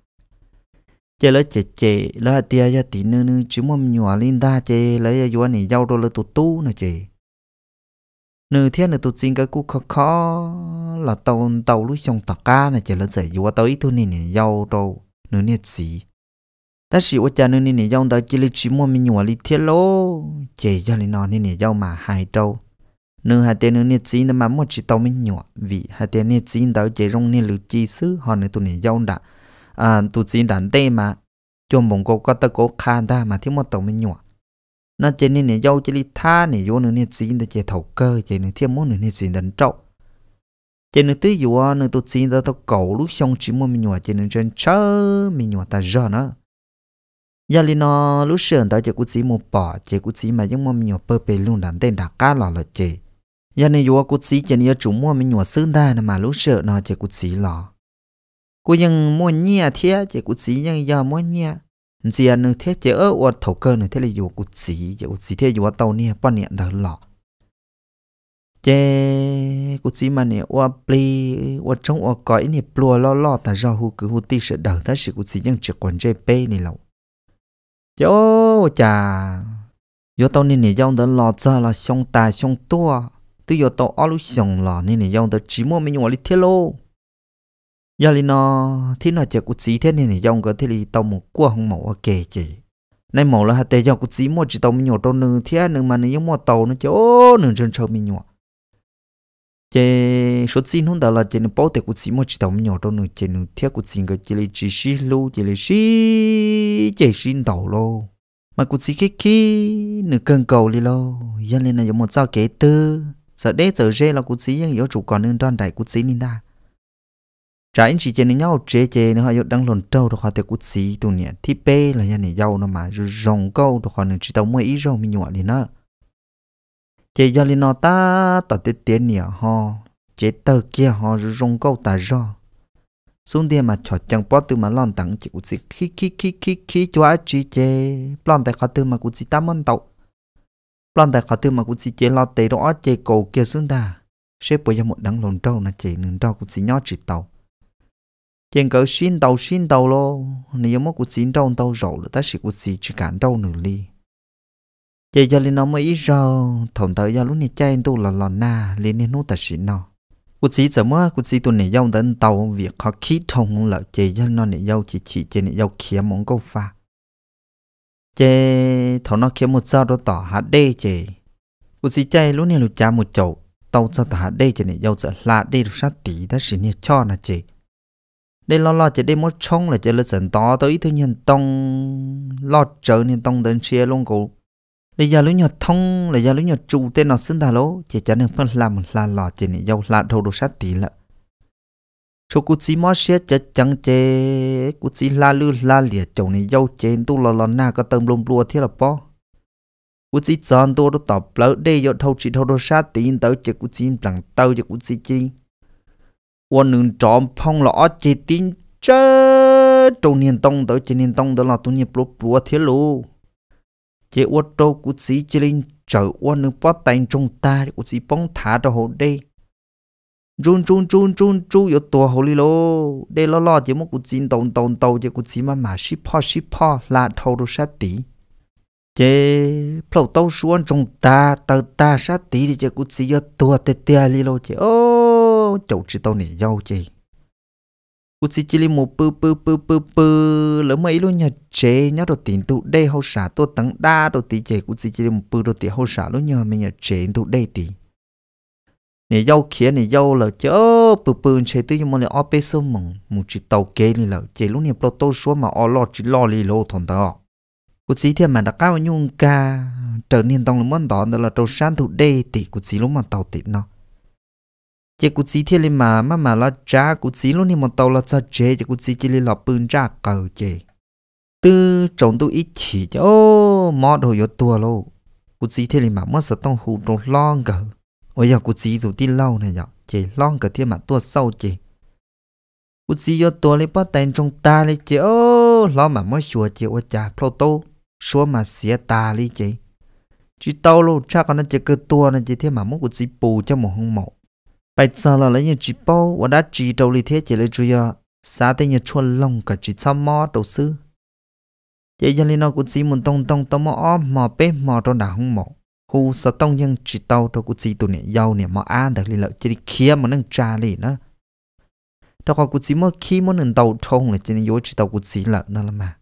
chị lấy chị chị lấy hạt tiền ra tí nửa nửa chỉ mua mình nhỏ linh ta chị lấy u này giao rồi lấy tụ tu nè chị nữ thiên nữ tụt xin cái cú khó khó là tàu tàu lúc trong tạc ca này chỉ là giải dùa tàu ít thôi nè nè giàu đâu nữ nè xí ta xí quá cha nữ nè nè giàu tàu chỉ là chỉ mua mình nhua lý thiên lô chỉ cho lý nó nè nè giàu mà hai đâu nữ hai tên nữ nè xí nó mà mua chỉ tàu mình nhua vì hai tên nè xí tàu chỉ rong nè lự chi xứ họ nữ tụt nè giàu đã à tụt xin đàn tê mà cho mong cô có ta cố khan ta mà thiếu một tàu mình nhua nó chế nên nè dâu chế đi tha nè vô nữa nên xin để chế thầu cơ chế nè thêm muốn nữa nên xin đần trậu chế nè tứ dụ nè tôi xin ra tôi cầu lúc xong chỉ muốn mình nhòa chế nè trên chớ mình nhòa ta giờ nữa giờ lên nó lúc sớm tao chế cú chỉ một bỏ chế cú chỉ mà giống mua mình nhòa bơ bê luôn đàn tên đã cá lò là chơi giờ này dụ cú chỉ chế nè chủ mua mình nhòa sướng đa nè mà lúc sớm nó chế cú chỉ lò muốn nhia thiệt chỉ cú giờ muốn nhia giờ nương thế chế ở ở thổ cơ nương thế là dù cụt xí giờ cụt xí thế dù ở tàu nè bao nhiêu đời lọ chế cụt xí mà nè ở pli ở trong ở cõi nè plua lo lo ta do hú cứ hú ti sợ đời ta sự cụt xí nhưng trực còn chế pe nè lậu chế ô chà giờ tàu nè nè dòng đời lọ giờ là xong ta xong tua từ giờ tàu ở lúc xong lọ nè nè dòng đời chỉ mua mình ngồi lít thế lô giờ li nó thì nó chỉ cút xí thế này này dòng cái thì li tao một cua không mẫu ok chị này mẫu là hạt tê dòng cút xí một chỉ tao mình nhổ tao nương thế nương mà nương mua tàu nó chỗ nương chân trâu mình nhổ chị số xin không đó là chị nương bao tê cút xí một chỉ tàu mình nhổ tao nương chị nương thế cút xí cái chị li chỉ xí lu chị li xí chị xin tàu lô mà cút xí cái kia nương cần cầu li lô giờ li này giống một sao kế tư giờ đây giờ rê là cút xí nhưng yếu chủ còn nương đoan đại cút xí nên ta trái chỉ chơi nên nhau chế chế nó hay đang lồn trâu đó khoa tiêu cút xí tu nè thì bê là nhà này giàu nó mà rồng câu đó khoa nên chỉ tao mua ý rồng nhọ liền đó chế giờ liền nó ta tao tiết tiền nè ho chế tờ kia ho rồng câu ta do xuống đi mà chọt chẳng bỏ từ mà lon tặng chỉ cút xí khi khi khi khi khi cho ai chỉ chế lon tại khoa từ mà cút xí tám món tàu lon tại khoa từ mà cút xí chế lo tê đó chế cầu kia xuống ta sẽ bây giờ một đắng lồn trâu là chế nên trâu cút xí nhỏ chỉ tàu xin xin lo, 见个新到新到咯，你有么古新到到肉了，但是古只只感到努力。giờ giờ lên nó mới ít rồi, thầm tới giờ lúc này chạy tu là là na, lên nên nó ta xin nó. Cụ chỉ giờ mà cụ chỉ tuần này giao đến tàu việc họ khí thông là chế giờ nó này giao chỉ chỉ chế này giao kia món câu pha. Chế thằng nó kia một giờ đó tỏ hạt đê chế. Cụ chỉ chạy lúc này lục cha một chậu, tàu cho tỏ hạt đê chế này giao giờ là đê được sát tỷ ta xin này cho nó chế đây lo lo chỉ đi mất chung là chỉ là sẵn to tới thứ nhân tông lo trở nên tông đến xe luôn cụ để giờ lúc nhật thông là giờ lúc nhật trụ tên nó xứng thà lỗ chỉ chả nên phân làm là lò chỉ này dâu là đồ đồ sát tí lợ số cụ chỉ mất xe chả chẳng chê cụ chỉ la lư la liệt chồng này dâu trên tu lo lo na có tâm lùm lùa thế là po cụ chỉ chọn tu đồ tọp lỡ đây giờ thâu chỉ thâu đồ sát tí tới chỉ cụ chỉ bằng tàu chỉ cụ chỉ chi 我能长胖了啊，这顶这周年冬的，今年冬的了，冬年不不铁路，这我周古只这里走，我能把单中大，我只帮他的好的。run run run run run yo to ho li lo de lo lo chỉ một cụ chín tồn tồn tồn chỉ cụ chín mà mà ship ho ship ho thâu đồ sát tí chế phẩu tâu xuống chúng ta tàu ta sát tí thì chỉ cụ chỉ yo to tê tê li lô chế ô chậu chỉ tao 都就知道你要 gì u chỉ chỉ một bự bự bự bự bự lỡ mấy luôn nhà chế nhớ đồ tiền tụ đây hậu xả tôi tặng đa đồ tí chế u chỉ chỉ một bự đồ tiền hậu xả luôn nhà mình nhà chế tụ đây tí nè dâu kia nè dâu là chớ bự bự chế tôi nhưng mà là ốp bê sơ mùng một chỉ tàu kê này là chế lúc nè pro tô số mà ó lo chỉ lo li lô thằng đó u chỉ thì mà đã cao nhung ca trở nên tông là món đó là trâu sáng tụ đây tí u chỉ lúc mà tàu tiền nó chỉ cú chỉ thiên lên mà mà mà là cha cú chỉ luôn đi một tàu là cha chế chỉ cú chỉ chỉ lên là bưng cha cầu chế từ trồng tôi ít chỉ cho ô mò đồ yo tua lô cú chỉ thiên lên mà mất sợ tông hụt đồ long cờ ôi giờ cú chỉ tụ tin lâu này giờ chế long cờ thiên mà tua sâu chế cú chỉ yo tua lên bắt tay trong ta lên chế ô lo mà mới chùa chế ô cha Pluto số mà xía ta lên chế chỉ tàu lô cha con nó chỉ cơ tua nó chế thiên mà mất cú chỉ bù cho một hông mộ bây giờ là lấy những chỉ bao và đã chỉ đầu lý thế chỉ lấy chủ yếu xã tây những chuồn lông cả chỉ tham mỏ đầu sư vậy dân liên nó cũng chỉ muốn tông tông tông mỏ mỏ bé mỏ trong đảo không mỏ khu sở tông dân chỉ tàu đâu cũng chỉ tụi này giàu này mò ăn được lý lợi chỉ đi kia mà nâng trà lý nữa đó còn cũng chỉ mò khi mò nâng tàu trông là chỉ nên yếu chỉ tàu cũng chỉ lợi nữa là mà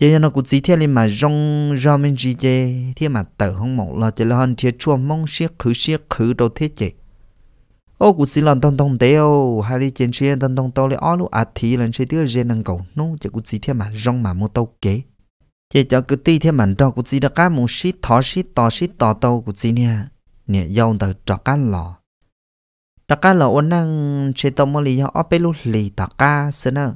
vậy dân là cũng chỉ thiên liên mà rong rong mình chỉ chỉ thiên mà tự không mỏ là chỉ là hơn thiên chua mong xiết khứ xiết khứ đâu thế chỉ ô cụ xin lần tông tông tế ô hai đi trên xe tông tông tàu lấy ó lúc à thì lần xe tía dê nâng cầu nô chỉ cụ chỉ thêm mà rong mà mua tàu kế chỉ cho cứ ti thêm mà trong cụ chỉ đã cá muốn xí thỏ xí to xí to tàu cụ chỉ nè nè dâu tờ trọ cá lò trọ cá lò ôn năng chơi tàu mua lì do ó bê lúc lì tọ cá xưa nè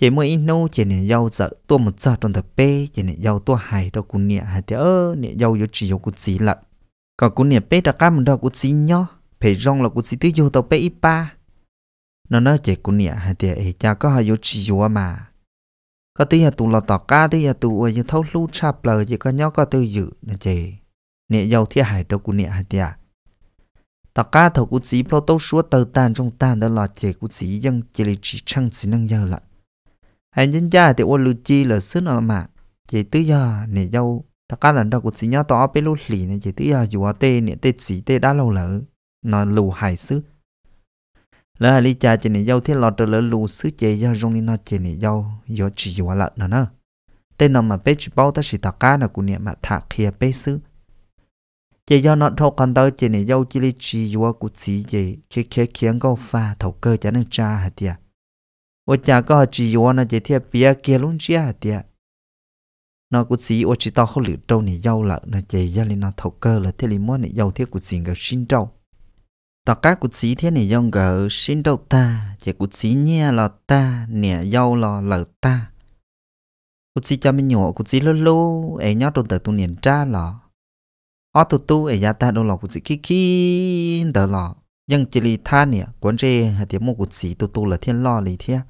chỉ mua ít nô chỉ nè dâu giờ tua một giờ trong tờ bê chỉ nè dâu tua hai đâu cụ nè hai tía ơ nè dâu yếu chỉ yếu cụ chỉ lợ còn cụ nè bê trọ cá một đâu cụ chỉ nhau phải rong là cũng chỉ tiêu vô tàu bé ít ba nó nói chỉ cũng nhẹ hay thì cha có hay vô chỉ vô mà có tí là tụ là tỏ cá tí là tụ ở như thấu lú chạp lờ chỉ có nhóc có tư dự là chỉ nhẹ giàu thiệt hại đâu cũng nhẹ hay thì à tỏ cá thầu cũng chỉ pro tấu suốt tờ tan trong tan đó là chỉ cũng chỉ dân chỉ là chỉ chăng chỉ năng giờ là anh nhân gia thì ô lưu chi là xứ nào mà chỉ tứ giờ nhẹ giàu tỏ cá lần đầu cũng chỉ nhớ tỏ bé lú lì này chỉ tứ giờ dù ở tê nhẹ tê chỉ tê đã lâu lỡ nó lù hài xứ lỡ hà lý cha chỉ này dâu thiết lọt trở lù xứ chế do rong đi nó chỉ này dâu do chỉ dù lợn nó nữa tên nó mà bé bao ta chỉ tạc cá là của niệm mà thả kia bé xứ chế do nó thâu con tao chỉ này dâu chỉ lý chỉ dù của chỉ chế khi khi khiến câu pha thầu cơ cho nên cha hả tiệt ô cha có chỉ dù nó chỉ thiết bia kia luôn chia hả tiệt nó cũng xí ô chỉ tao không lựa trâu này dâu là nó chế gia lên nó thầu cơ là thế li muốn này dâu thiết của xin cái xin trâu ta cá cụt sĩ thế này dòng gỡ xin đâu ta chỉ cụt sĩ nhẹ là ta nè dâu là lợ ta cụt sĩ cho mình nhỏ cụt sĩ lô lô ấy nhớ đồ tờ tu niệm cha là ở tu tu ấy gia ta đâu là cụt sĩ khi khi tờ lọ nhưng chỉ lì tha nè quán chê hạt tiếng một cụt sĩ tu tu là thiên lo lý thiên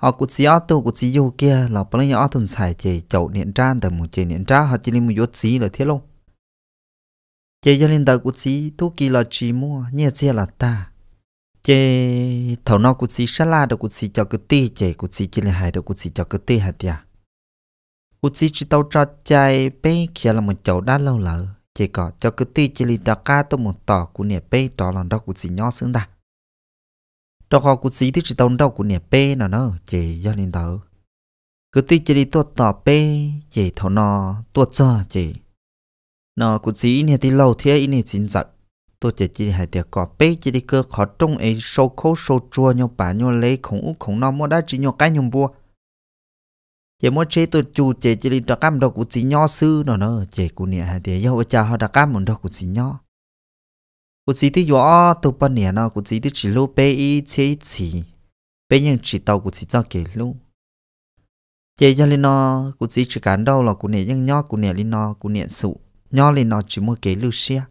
họ cụt sĩ ở tu cụt sĩ vô kia là bao nhiêu ở tuần xài chỉ chậu niệm cha tờ một chỉ niệm cha họ chỉ lì một chút sĩ là thiên luôn chế gia linh đạo của sĩ thu kỳ là chỉ mua nhẹ xe là ta chế thầu nó của sĩ sa la đạo của sĩ cho cái tê chế của sĩ chỉ là hai đạo của sĩ cho cái tê hạt ya của sĩ chỉ tao cho chạy bé kia là một chỗ đã lâu lỡ chế có cho cái tê chỉ là đạo ca tôi một tỏ của nè bé đó là đạo của sĩ nhỏ xứng đà đó họ của chị thì chỉ tao đạo của nè bé nào nó chế gia linh đạo cứ tê chỉ là tôi tỏ bé chế thầu nó tôi cho chế nó cũng chỉ nè thì lâu thế ít nè chính giật tôi chỉ chỉ hai tiệc cỏ bé chỉ đi cơ khó trong ấy sâu khô sâu chua nhau bà nhau lấy khổng ú khổng nó mua đã chỉ nhau cái nhau bua giờ mua chế tôi chủ chỉ chỉ đi đặc cam đâu cũng chỉ nhau sư nó nó chỉ cũng nè hai tiệc yêu cha họ đặc cam muốn đâu cũng chỉ nhau cũng chỉ đi vợ tôi bên nè nó cũng chỉ đi chỉ lô bé ý chế chỉ bé nhân chỉ tàu cũng chỉ cho kể luôn chỉ cho lên nó cũng chỉ chỉ cản đâu là cũng nè nhân nhau cũng nè lên nó cũng nè sụ nhỏ lên nó chỉ mua cái lưu xe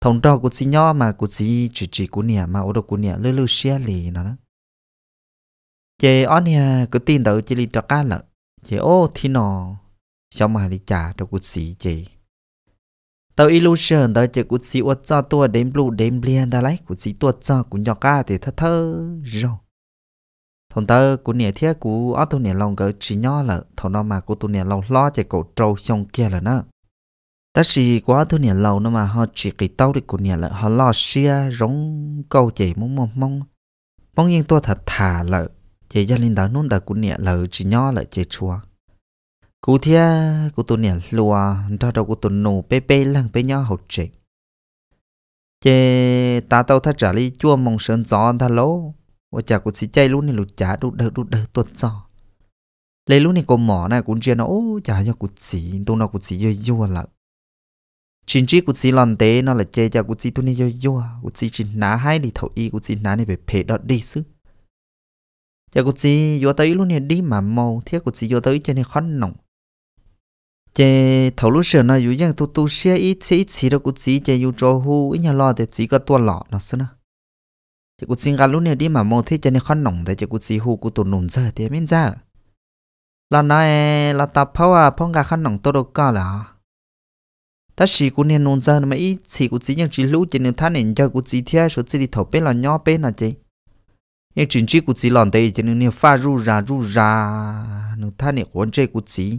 thông đó của chị nhỏ mà của chị chỉ chỉ của nhà mà ở đó của nhà lưu lưu xe lì nó đó chị ở nhà cứ tin tới chị đi cho cá lợ chị ô thì nó xong mà đi trả cho của chị chị tao illusion đó chị của chị ở cho tôi đến blue đến liền đã lấy của chị tôi cho của nhỏ cá thì thơ thơ rồi thằng tớ của nè thiết của ở tôi nè lòng cái chỉ nhỏ lợ, thằng đó mà của tôi nè lòng lo chạy cổ trâu xong kia là nó ta chỉ quá thôi nhà lâu nó mà họ chỉ cái tàu đi của nhà là họ lo xia giống câu chỉ mong mong mong mong yên tôi thật thả lợ chỉ gia linh đó nôn đã của nhà lợ chỉ nhỏ lại chỉ chua cú thia cú tôi nhà lùa ra đâu cú tôi nổ bê bê lăng bê nhau học chỉ chỉ ta tao thật trả lý chua mong sơn gió ta lố và chả cú chỉ chạy luôn này lụt chả đút đỡ đút đỡ tuột gió lấy lúc này cô mỏ này cũng chia nó ô chả cho cú chỉ tôi nó cú chỉ dơ dơ lợ chính trị của chị lần thế nó là chơi cho của chị tôi nên yo yo của chị chỉ ná hai đi thấu y của chị ná này về phê đó đi chứ, giờ của chị yo tới luôn này đi mà màu thiết của chị yo tới cho nên khó nồng chế thấu lúc sửa nó dụ rằng tôi tôi xe ít xe ít xí đó của chị chế yêu cho hu ít nhà lo để chị có tua lọ nó xứ nó chế của chị gần lúc này đi mà màu thiết cho nên khó nồng để chế của chị hu của tôi nồng giờ thì mình ra là nói là tập phao à phong gà khó nồng tôi đâu có là ta chỉ cũng nên nôn ra mà ít chỉ cũng chỉ những chỉ lũ chỉ nên thán nên cho cũng chỉ theo số chỉ đi thầu bên là nhỏ bên là chơi nhưng chuyện chỉ cũng chỉ lòn đây chỉ nên pha ru ra ru ra nên thán nên quan chơi cũng chỉ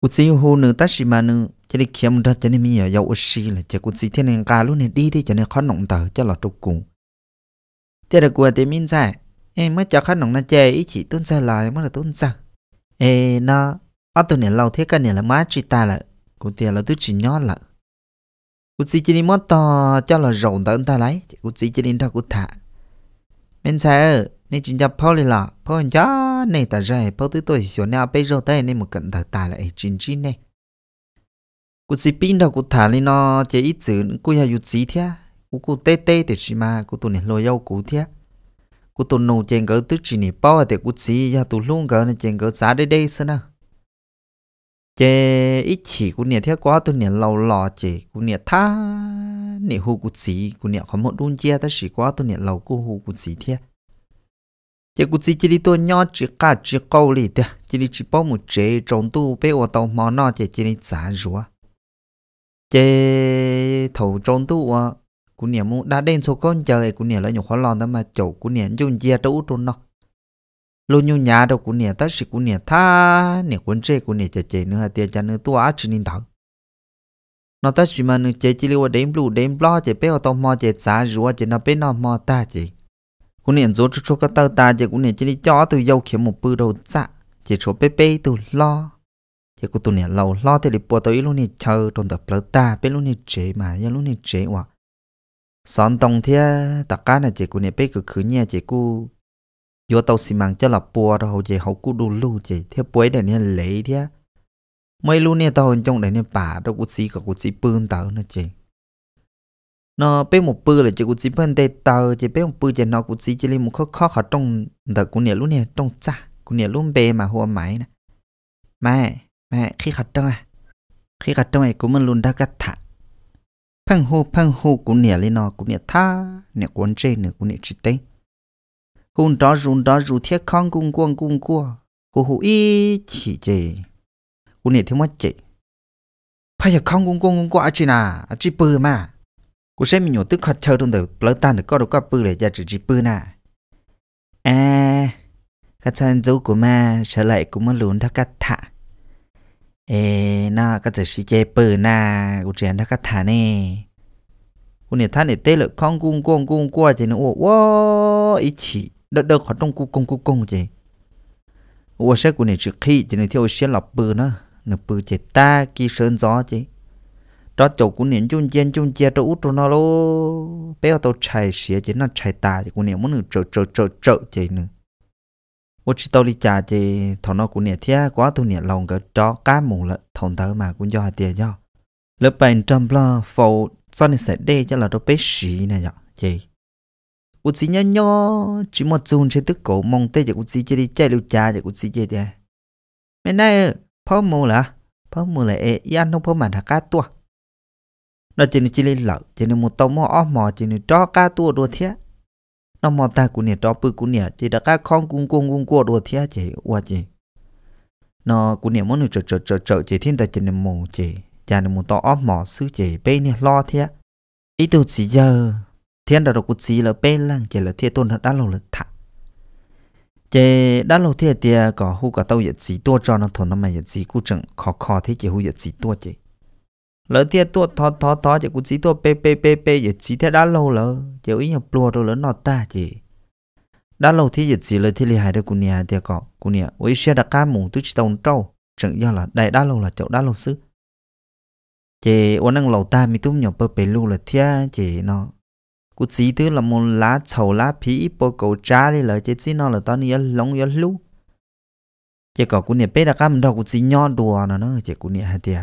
cũng chỉ hồ nên ta chỉ mà nên chỉ đi kiếm được chỉ nên mi ở dầu xì là chỉ cũng chỉ thiên nên cả luôn nên đi đi chỉ nên khó nông tờ cho là đủ cùng thế là qua thì mình giải em mới cho khó nông là chơi ý chỉ tôn ra lại mới là tôn ra ê nó ở tụi này lâu thế cái này là má chỉ ta là cô tiền là tôi chỉ nhớ là cô chỉ chỉ mất to cho là rộng tới ta lấy cô chỉ chỉ đến đó cô thả mình sẽ nên chỉ nhập phôi là phôi hình chó này ta ra phao tới tôi chỗ nào bây giờ tới nên một cận thật ta lại chỉ chín này cô chỉ pin đâu cô thả lên nó chỉ ít chữ cô hay dụ chỉ thế cô cô tê tê để chỉ mà cô tụi này lo yêu cô thế cô tụi nô chèn gỡ tức chỉ này bao thì cô chỉ ya tụi luôn gỡ nên chèn gỡ giá đây đây sao nào chế ít chỉ của nhà thiết quá tôi nhà lâu lò chỉ của nhà tha nhà hù của chỉ của nhà không một đun chia ta chỉ quá tôi nhà lâu của hù của chỉ thiết chế của chỉ chỉ đi tôi nhỏ chỉ cả chỉ câu lì thế chỉ đi chỉ bao một chế trồng tu bé ở tàu mò nọ chế chỉ đi giả rùa chế thầu trồng tu à của nhà mu đã đến số con chơi của nhà lại nhiều khó lo đó mà chỗ của nhà dùng chia đâu trốn nọ lo nhu nhà đâu cũng nè ta sĩ cũng nè tha nè quân chế cũng nè chè chè nữa hạt tiền cha nữa tua á chỉ nín thở nó ta sĩ mà nữa chè chỉ liu đếm lu đếm lo chè bé ở tông mò chè xá rùa chè nó bé nó mò ta chè cũng nè rốt chút chút cái tao ta chè cũng nè chỉ đi cho từ dâu kiếm một bự đầu dạ chè cho bé bé từ lo chè của tụi nè lâu lo thì đi bùa tới luôn nè chờ trong tập lỡ ta bé luôn nè chế mà ya luôn nè chế quá sòn tông thia tất cả nè chè cũng nè bé cứ khứ nhẹ chè cũng yo tàu xi mang cho là bùa đó hậu chị hậu cú đu lu chị thế bối để nên lấy thế mấy lu nè tao trong để nên bà đó cú xí cả cú xí bươn tao nữa chị nó bé một bươn là chị cú xí bươn tê tao chị bé một bươn chị nó cú xí chỉ lấy một khó khó khó trong đợt cú nè lu nè trong cha cú nè lu bê mà hoa mãi nè mẹ mẹ khi khát đâu à khi khát đâu này cú mình luôn đã cắt thả phăng hô phăng hô cú nè lên nó cú nè tha nè quấn chơi nè cú nè chỉ tên hun đó run đó rủ thiết khang cung quang cung cua hù hù ý chỉ chị cô nè thiếu mất chị phải là không cung cung cung à qua chị nà à chị bự mà cô xem mình nhổ tức khát chơi luôn từ lỡ tan được có được có bự để ra chỉ chị bự nà à các chân dấu của ma sẽ lại cũng muốn lún thắc cắt thả ê na các giờ chị chơi bự nà cô thắc cắt thả nè cô này thằng này tê lợ không cung cung cung qua chị nó ô ô đỡ đỡ khỏi trong cu công cu công chị ô xe của này trước khi chị này theo xe lọc bự nữa nửa bự chị ta kỳ sơn gió chị đó chỗ của này chung chen chung chia đó út nó lô bé ở tàu chạy xe chị nó chạy ta chị của này muốn nửa trợ trợ trợ trợ chị nữa ủa chị tàu đi chả chị thằng nó của này thế quá tôi này lòng cái chó cá mù lợn thằng tớ mà cũng do hạt tiền do lớp bảy trăm lo phụ sau này sẽ đê cho là đó bé xì này nhở chị u chỉ nhớ nhớ chỉ một chun trên tức cổ mong tê giờ u chỉ chơi đi chạy lưu trà giờ u chỉ chơi đi mẹ nay phó mù là phó mù là ế yan không phó mà thà cá tua nó chỉ nó chỉ lên lợ chỉ nó một tàu mò ó mò chỉ nó cho cá tua đua thiết nó mò ta của nè cho bự của nè chỉ đã cá con cũng cũng cũng cua đua thiết chỉ qua chỉ nó của nè muốn được trợ trợ trợ trợ chỉ thiên tài chỉ nó mù chỉ chả nó một tàu ó mò xứ chỉ bên nè lo thiết ít tuổi chỉ giờ thiên đã được xí là bê là chỉ là thiên tôn đã lâu là thả chỉ đã lâu thiên tia có hu có tàu dịch gì tua cho nó thốn nó mà dịch gì cũng chẳng khó khó thế chỉ hu dịch gì tua chỉ lỡ thiên tua thọ thọ thọ chỉ cụt xí tua bê bê bê bê dịch gì thế đã lâu lỡ chỉ ý nhập lùa rồi lỡ nó ta chỉ đã lâu thì dịch gì lời thì lì hại được cún nhà thì có cún nhà ôi xe đã cá mù tôi chỉ tông trâu chẳng do là đại đã lâu là chỗ đã lâu xứ chị ôn năng lâu ta mi tôm nhỏ bê bê lu là thia chỉ nó กูจีตื้อละมุนละเฉาละผีปโกจ้าเลยเลยเจ๊จีนอละตอนนี้ยันลงยันลู่เจ๊ก็กูเนี่ยเป็ดก็มันดอกกูจีย่อดัวนะเนาะเจ๊กูเนี่ยฮะเดีย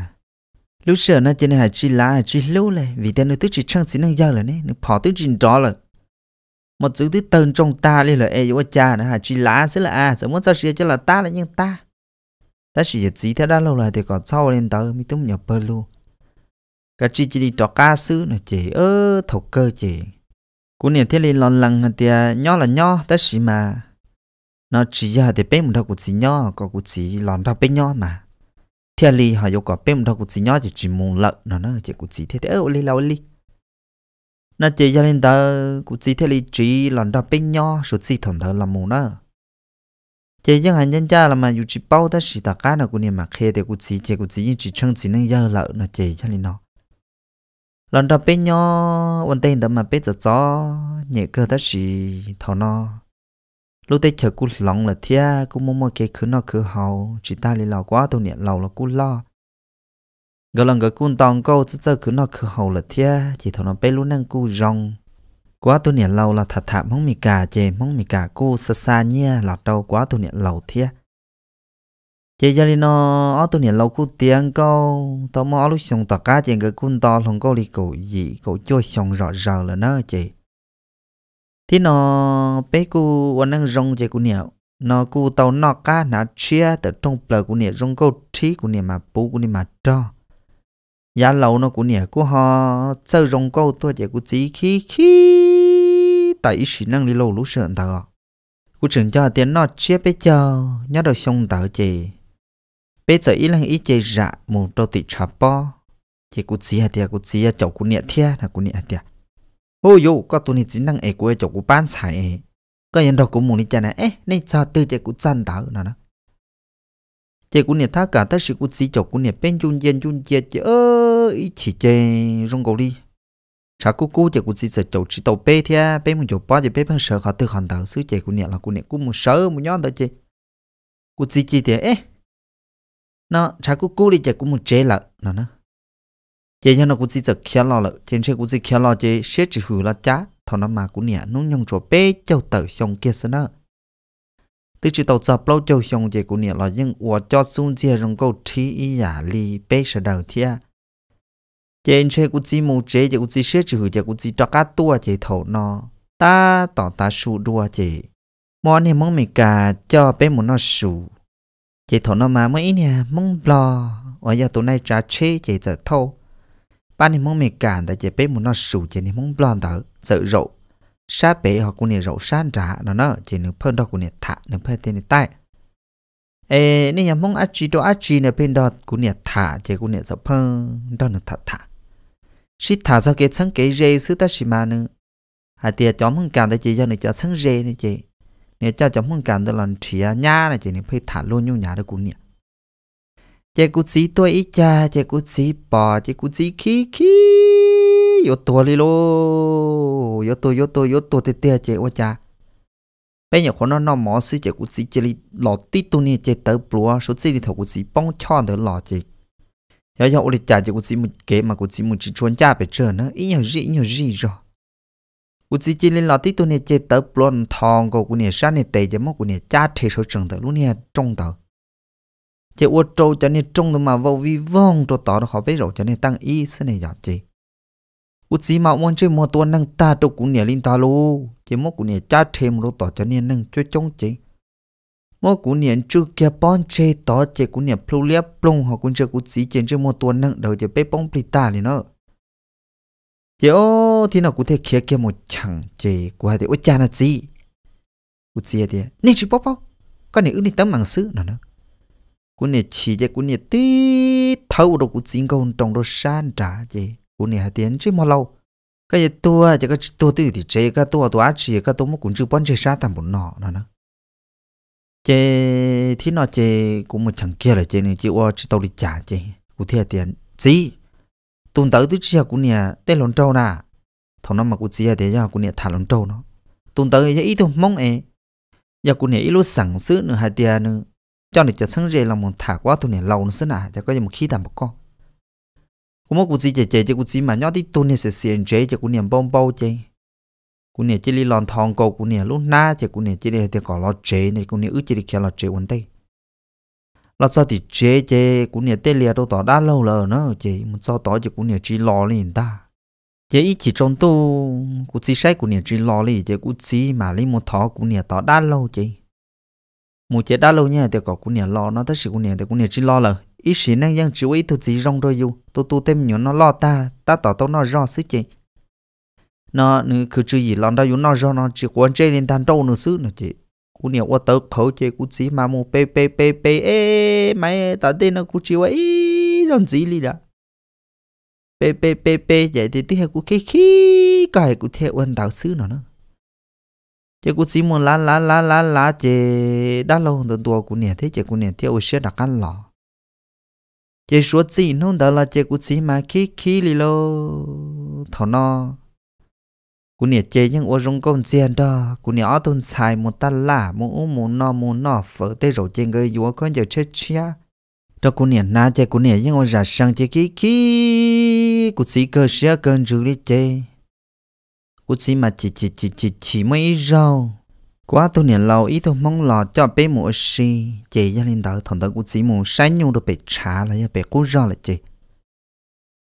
ลูกเสือนะเจ๊เนี่ยหาจีละจีลู่เลย vì thế nữa ตื้อจีช่างจีนั่งยาวเลยเนี่ยนึกพอตื้อจีนดอเลย một chữ ตื้อ tên trong ta เลยเลยเอ้ยว่าจ้านะหาจีละ sẽ là à สมมติ sao เสียจะ là ta là nhưng ta ta chỉ chỉ thế đã lâu rồi thì còn sau lên tới mới túng nhập bơ luôn cái chi chỉ đi trò ca sư là chị ơ thầu cơ chị cú niệm thiết li lo lắng thì à, nhỏ là nhỏ tất gì mà nó chỉ là để bên một đầu của chị nhỏ có của chị lòn đầu bên nhỏ mà thiết li họ yêu có bên một đầu của chị nhỏ thì chỉ muốn lợn nó nó chỉ của chị thế thế ơi li lâu li nó chỉ gia đình ta của chị thiết li chỉ lòn đầu bên nhỏ số chị thằng thợ là mù nó chỉ những hành nhân cha là mà dù chỉ bao tất gì tất cả nó cú niệm mà khi để của chị chỉ của chị chỉ chân chỉ nên giờ lợn nó chỉ cho đình nó lần đầu bên nhau vấn tên đó mà biết rất rõ nhẹ cơ đó gì thảo nó lúc tết chờ cú lòng là thia cú mong mua cái khứ nó khứ hậu chỉ ta đi lào quá tôi nhẹ lầu là cú lo gần lần cái cú tòng câu chứ chờ khứ nó khứ hậu là thia chỉ thảo nó bé luôn năng cú rong quá tôi nhẹ lầu là thật thà mong mì cà chè mong mì cà cú xa xa nhia là đâu quá tôi nhẹ lầu thia giờ cho nên nó ở tu niệm lâu cú tiếng câu tao mò lúc xong tạc cá chuyện cái quân to không có đi cầu gì cầu chơi xong rõ ràng là nó chị thì nó bé cú quan năng rong chị cú nhiều nó cú tao nó cá nó chia từ trong bờ của niệm rong câu trí của niệm mà bú của niệm mà cho giá lâu nó của niệm của họ chơi rong câu tôi chị cú chỉ khí khí tại ý sĩ năng đi lâu lúc sợ thằng cú trưởng cho tiền nó chia bé chờ nhớ được xong tao chị bây giờ ý là ý chơi dạ một đầu tị chả po chỉ cú chia tiệt chỉ chia cháu cú nhẹ thiệt là cú nhẹ tiệt ô yo có tụi này chỉ năng ấy của cháu cú bán chạy, có nhân đầu cú mù đi chơi này ế, nên sao từ chơi cú chăn đảo nữa đó chơi cú nhẹ thác cả tất sự cú chỉ cháu cú nhẹ bên chung yên chung chia chơi ơi chỉ chơi rong cầu đi chả cú cú chơi cú chỉ sợ cháu chỉ đầu bê thiệt bê mù cháu bao giờ bê phân sợ họ từ hòn đảo xứ chơi cú nhẹ là cú nhẹ cú mù sợ mù nhon đó chơi cú chỉ chỉ thiệt ế nó chả cú cú đi chả cũng một chế là nó nó chế cho nó cũng chỉ chả kia lo lợ trên xe cũng chỉ kia lo chế xếp chỉ hủy là chả thằng nó mà cũng nhẹ nó nhung chỗ bé châu tờ xong kia sao nó từ chỉ tàu chập lâu châu xong chế cũng nhẹ là nhưng ủa cho xuống chia rồng câu thi ý giả li bé sẽ đầu thia trên xe cũng chỉ một chế chế cũng chỉ xếp chỉ hủy chế cũng chỉ cho cá tua chế thầu nó ta tỏ ta sụ đua chế món này món mình cả cho bé muốn nó sụ chị thổ nó mà mấy nè mong lo ở giờ tụi này trả chế chị giờ thâu ba này mong mày cản tại chị biết muốn nó sủ chị này mong lo đỡ sợ rộ sa bể họ cũng nè rộ san trả nó nó chị nữ phân đó cũng nè thả nữ phân tên nè tay ê nên nhà mong ăn chi đó ăn chi nè bên đó cũng nè thả chị cũng nè sợ phân đó nè thả thả xí thả ra cái sáng cái rê xứ ta xí mà nữa à tiệt chó mong cản tại chị giờ nè cho sáng rê nè chị nè cha chấm mong cảm được lần chia nhà này chỉ nên phải thả luôn nhau nhà được cũng nè chế cú xí tôi ít cha chế cú xí bò chế cú xí khí khí yo to đi lo yo to yo to yo to tê tê chế ô cha bây giờ con nó nó mỏ xí chế cú xí chỉ đi lọ tí tu nè chế tới bùa số xí đi thầu cú xí bong cho được lọ chế giờ giờ ô li cha chế cú xí một kế mà cú xí một chỉ chuyên cha bị chơi nữa ít nhiều gì ít nhiều gì rồi u chỉ chỉ lên là tí tu nè chế tớ plon thong của của ni sa nè tệ cho mốc của ni cha thế số trường tớ luôn ni trong tớ chế u trâu cho ni trong tớ mà vô vi vong cho tớ nó khó biết rồi cho ni tăng y sẽ nè giọt chế u chỉ mà muốn chơi mua tuần năng ta cho của ni linh ta lô chế mốc của ni cha thế một tớ cho ni năng cho chống chế mốc của ni chưa kia bon chế tớ chế của ni plu liếp plong họ cũng chơi của chỉ chế chơi mua tuần năng đầu chế bé bông plita liền nó chế ô thì nó cũng thể kia kia một chẳng chỉ qua thì ôi cha là gì của chia thì nên chỉ bóc bóc con này ước đi tấm mạng sứ nó nó của này chỉ cho của này tí thâu đồ của chính công trong đồ san trả gì của này hai tiếng chỉ một lâu cái gì tua chỉ cái tua tự thì chế cái tua tua chỉ cái tua mà cũng chưa bón chế sát tạm một nọ nó nó chế thì nó chế cũng một chẳng kia là chế này chỉ ô chỉ tàu đi trả chế của thiệt tiền gì tuần tới tôi chia của nhà tên lồn trâu nà thằng nó mặc u chia thế giờ cô nè thả lon trâu nó tuần tới giờ ít thôi mong ế giờ cô nè ít lúc sẵn sứ nữa hai tia nữa cho nên cho sáng rề là muốn thả quá tuần nè lâu nó sẵn à cho có một khi tạm một con cô mất cô chỉ chơi chơi cho cô chỉ mà nhót đi tuần nè sẽ xiên chơi cho cô nè bom bao chơi cô nè chỉ đi lòn thòng cầu cô nè lúc na chè cô nè chỉ đi thì có lo chơi này cô nè ước chỉ đi kia lo chế quần tây là sao thì chơi chơi cũng nè tê liệt đâu tỏ đã lâu lờ nó chơi muốn sao tỏ chứ cũng nè chỉ lo lên ta giờ ít chỉ trong tu cũng chỉ sai cụ nhà chỉ lo đi giờ cũng chỉ mà lấy một thọ cụ nhà tỏ đã lâu chị một chế đã lâu nha thì có cụ nhà lo nó tất sự cụ nhà thì cụ nhà chỉ lo là ít sĩ năng dân chỉ ý thu chỉ rong đôi dù tu tu thêm nhiều nó lo ta ta tỏ tao nó rõ sức chị nó nữ cứ chú gì lo đâu dù nó rõ nó chỉ quan chơi nên tan đâu nữa sức nữa chị cụ nhà qua tới khẩu chị cụ chỉ mà một p p p p ê máy tao tên nó cụ chỉ vậy rong chỉ đi đó pe pe pe pe vậy thì tí hệ của khi khi cái hệ của theo quân đạo sư nó nữa chỉ của xí một lá lá lá lá lá chỉ đã lâu rồi tuổi của nè thế chỉ của nè thế ôi sẽ đặt ăn lò chỉ số gì nó đó là chỉ của xí mà khi khi li lô thọ nó của nè chỉ nhưng ô rong con tiền đó của nè ở thôn xài một ta lạ một ô một nọ một nọ phở tê rồi trên người vua con giờ chết chia đó của nè na chỉ của nè nhưng ô giả sang chỉ khi khi ý cụ sĩ cơ sẽ cần rủ đi chê cụ sĩ mà chỉ chỉ chỉ chỉ chỉ mấy ít rau quá tôi niệm lâu ý tôi mong lò cho bé mùa sĩ chê gia linh đỡ thằng đỡ cụ sĩ mù sáng nhu được bị trả lại à, bị cú rau lại chê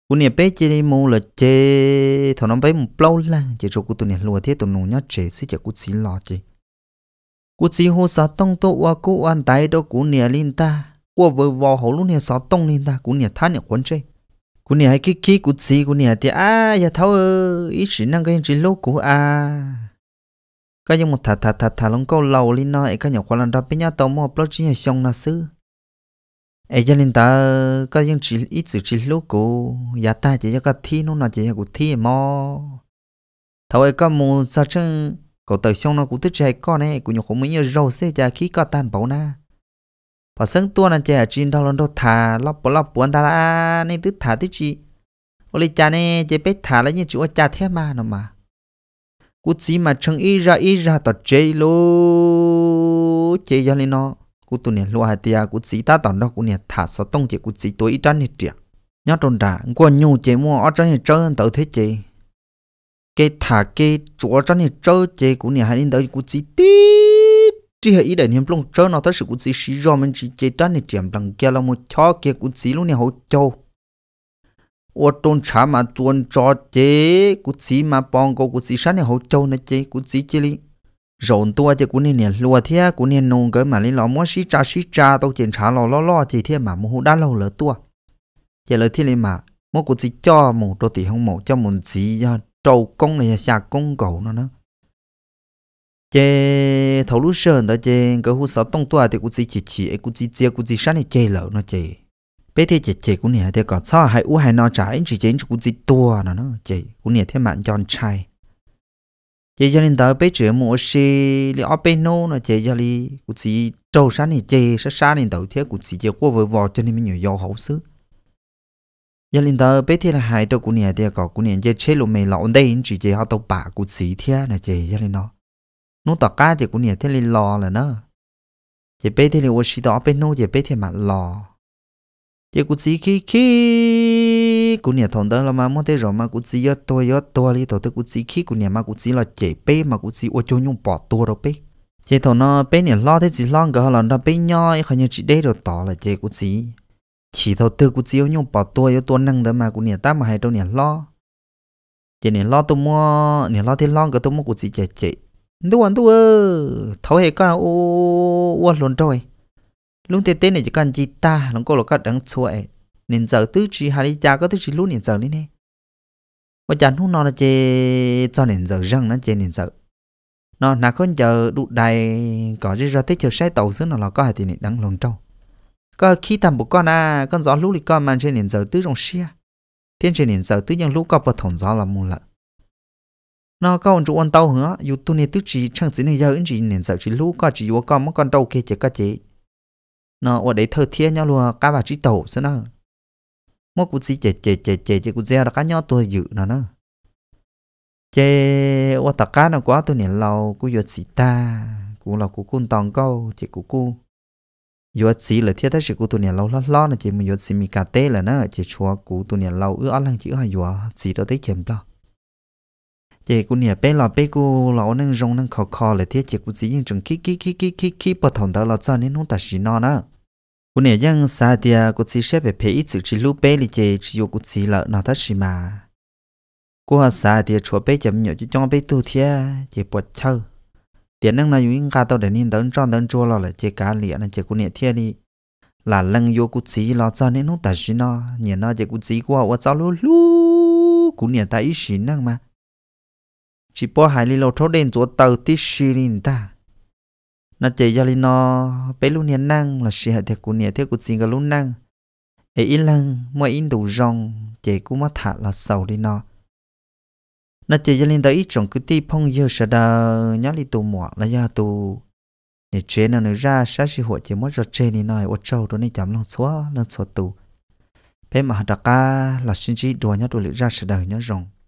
cụ niệm bé chê đi mù là chê thằng nó bé mù lâu là chê rồi cụ tôi niệm lùa thế tôi nụ nhớ chê xí chê cụ sĩ lò chê cụ sĩ hồ sa tông tô qua cụ an tay đó cụ niệm linh ta qua vừa vào hậu lúc niệm sa tông linh ta cụ niệm thán niệm quấn chơi cú này hay cái khí cú gì cú này thì à giờ thấu ít chỉ năng cái chỉ lố cú à cái giống một thà thà thà thà lông câu lâu lên nó cái nhỏ khoa lần đó bây giờ tàu mua plot chỉ là xong là xứ ấy giờ nên ta cái giống chỉ ít sự chỉ lố cú giờ ta chỉ cho cái thi nó là chỉ cái cú thi mò thấu ấy có một sao chứ cậu tự xong nó cũng tức chạy con này cũng nhỏ không mấy nhiều râu xe chả khí có tan bão na và sân tua là chơi chín thao lần đó thả lóc bỏ lóc buồn ta là à, nên tứ thả tứ chi ô lì cha nè chơi bé thả lấy như chú cha thế mà nó mà cú chỉ mà chẳng ý ra ý ra tọt chơi lô chơi cho lên nó cú tụi nè lúa hạt tia cú chỉ ta tọt đó cú nè thả sao tông chơi cú chỉ tôi ít trăn hết triệt nhớ tròn đã qua nhu chơi mua ở trăn hết trơn tao thế chơi cái thả cái chỗ trăn hết trơn chơi cú nè hai đến tới cú chỉ tí chỉ hệ ý đại niệm long trơ nó tới sự cũng chỉ sĩ do mình chỉ chế tranh này tiệm đằng kia là một chó kia cũng chỉ luôn này hậu châu ô tôn trả mà tuôn cho chế cũng chỉ mà bong cô cũng chỉ sáng này hậu châu này chế cũng chỉ chế li rộn tua chế cũng nên nè lúa thế cũng nên nông cái mà lên lò mua sĩ cha sĩ cha tao chiến trả lò lo lo thì thế mà mua đã lâu lỡ tua giờ lời thế này mà mua cũng chỉ cho một đôi tỷ không một cho một chỉ cho trâu công này xa công cầu nó nữa chế thầu lúa sơn đó chế cái hú sáu tông tua thì cũng chỉ chỉ chỉ cũng chỉ chia cũng chỉ sáng này chế lẩu nó chế bé thì chế chế cũng nè thì còn sao hai u hai nó trái chỉ chế cũng chỉ tua nó nó chế cũng nè thế mạnh tròn trai chế cho nên tới bé chữ mua xe li ở bên nô nó chế cho li cũng chỉ trâu sáng này chế sáng sáng này đầu thế cũng chỉ chế qua vừa vò cho nên mình nhiều dầu hậu xứ giờ nên tới bé thì là hai đầu cũng nè thì còn cũng nè chế chế lô mày lẩu đây chỉ chế họ tàu bả cũng chỉ thế là chế cho nên nó nó tỏ cá thì cũng nhẹ thế lên lo là nó chỉ bé thế là ô xí đó bé nô chỉ bé thế mà lo, chỉ cũng chỉ khi khi cũng nhẹ thằng đó là mà muốn thế rồi mà cũng chỉ ở tôi ở tôi đi tôi cũng chỉ khi cũng nhẹ mà cũng chỉ là chỉ bé mà cũng chỉ ô cho nhung bỏ tôi đâu bé chỉ thằng nó bé nhẹ lo thế chỉ lo cái là nó bé nhỏ không như chỉ để rồi tỏ là chỉ cũng chỉ chỉ thằng tư cũng chỉ ô nhung bỏ tôi ở tôi năng đó mà cũng nhẹ ta mà hay đâu nhẹ lo chỉ nhẹ lo tôi mua nhẹ lo thế lo cái tôi mua cũng chỉ chỉ chỉ đu ăn à, đu ơ thấu hệ con ô ô à, luôn rồi luôn tê tê này chỉ cần chỉ ta lòng cô lộc các đắng chuệ nên giờ tứ chỉ hà cha có tứ chỉ luôn nên giờ đi nè và chán hú nó là chê cho nên giờ răng nó chê nên giờ nó là con giờ đụ đầy có gì ra tích chờ xe tàu xứ nó là có hai thì này đắng luôn trâu có khi tầm một con à con gió lũ thì con mang trên nền giờ tứ rồng xia thiên trên nền giờ tứ nhân lũ có vật thủng gió là mù lợn nó có ông chủ ông tàu hả dù tu này tức chỉ chẳng chỉ này giờ chỉ nên sợ chỉ lũ có chỉ vô con mất con đâu kia chỉ có chỉ nó ở đấy thơ thiên nhau luôn cá bà chỉ tàu sao nó mỗi cụ chỉ chè chè chè chè chè cụ gieo là cá nhau tôi dự nó nó chè ở tất cả nó quá tôi nên lâu cũng vượt chỉ ta cũng là cũng cún tòng câu chè cụ cụ vượt chỉ là thiết thế của tôi nên lâu lo lo là chỉ mình giờ chỉ mình cà tê là nó chỉ chùa của tôi nên lâu ưa ăn là chỉ hay vượt chỉ đó thấy chèm lo chị cô nè bé là bé cô lão nâng rong nâng khó khó lại thiết chị cô chỉ những trường kí kí kí kí kí kí bất thòng đó là cho nên không ta xí nó nữa cô nè giang xa tia à, cô chỉ xếp về phía ít sự chỉ lúc bé là chị chỉ yêu cô chỉ là nó ta xí mà cô hà xa tia chúa bé chậm nhỏ chứ cho bé tu thia chị bọt chơi tiền năng là những cái tàu để nên đón tròn đón chua lo là chị cá liền là chị cô nè thiết đi là lần yêu cô chỉ là cho nên không ta xí nó nhìn nó chị cô chỉ qua và cháu lu lu cô nè ta ít xí năng mà chỉ bỏ hai lì lô thốt đen chỗ tàu tí xì lìn ta nó chạy ra lì nó bé lúc nén năng là xì hạt thiệt của nè thiệt của xin cả lúc năng ấy in lăng mà in đủ rong chạy cũng mất thả là sầu đi nó nó chạy ra lì đó ít trồng cứ tí phong dơ sợ đờ nhá lì tù mỏ là do tù để chế nó nữa ra sát xì hộ chỉ mất rồi chế đi nói ô trâu đó này chấm lông xóa lông xóa tù bé mà hạt đạc ca là xin chỉ đùa nhá tù lì ra sợ đờ nhá rong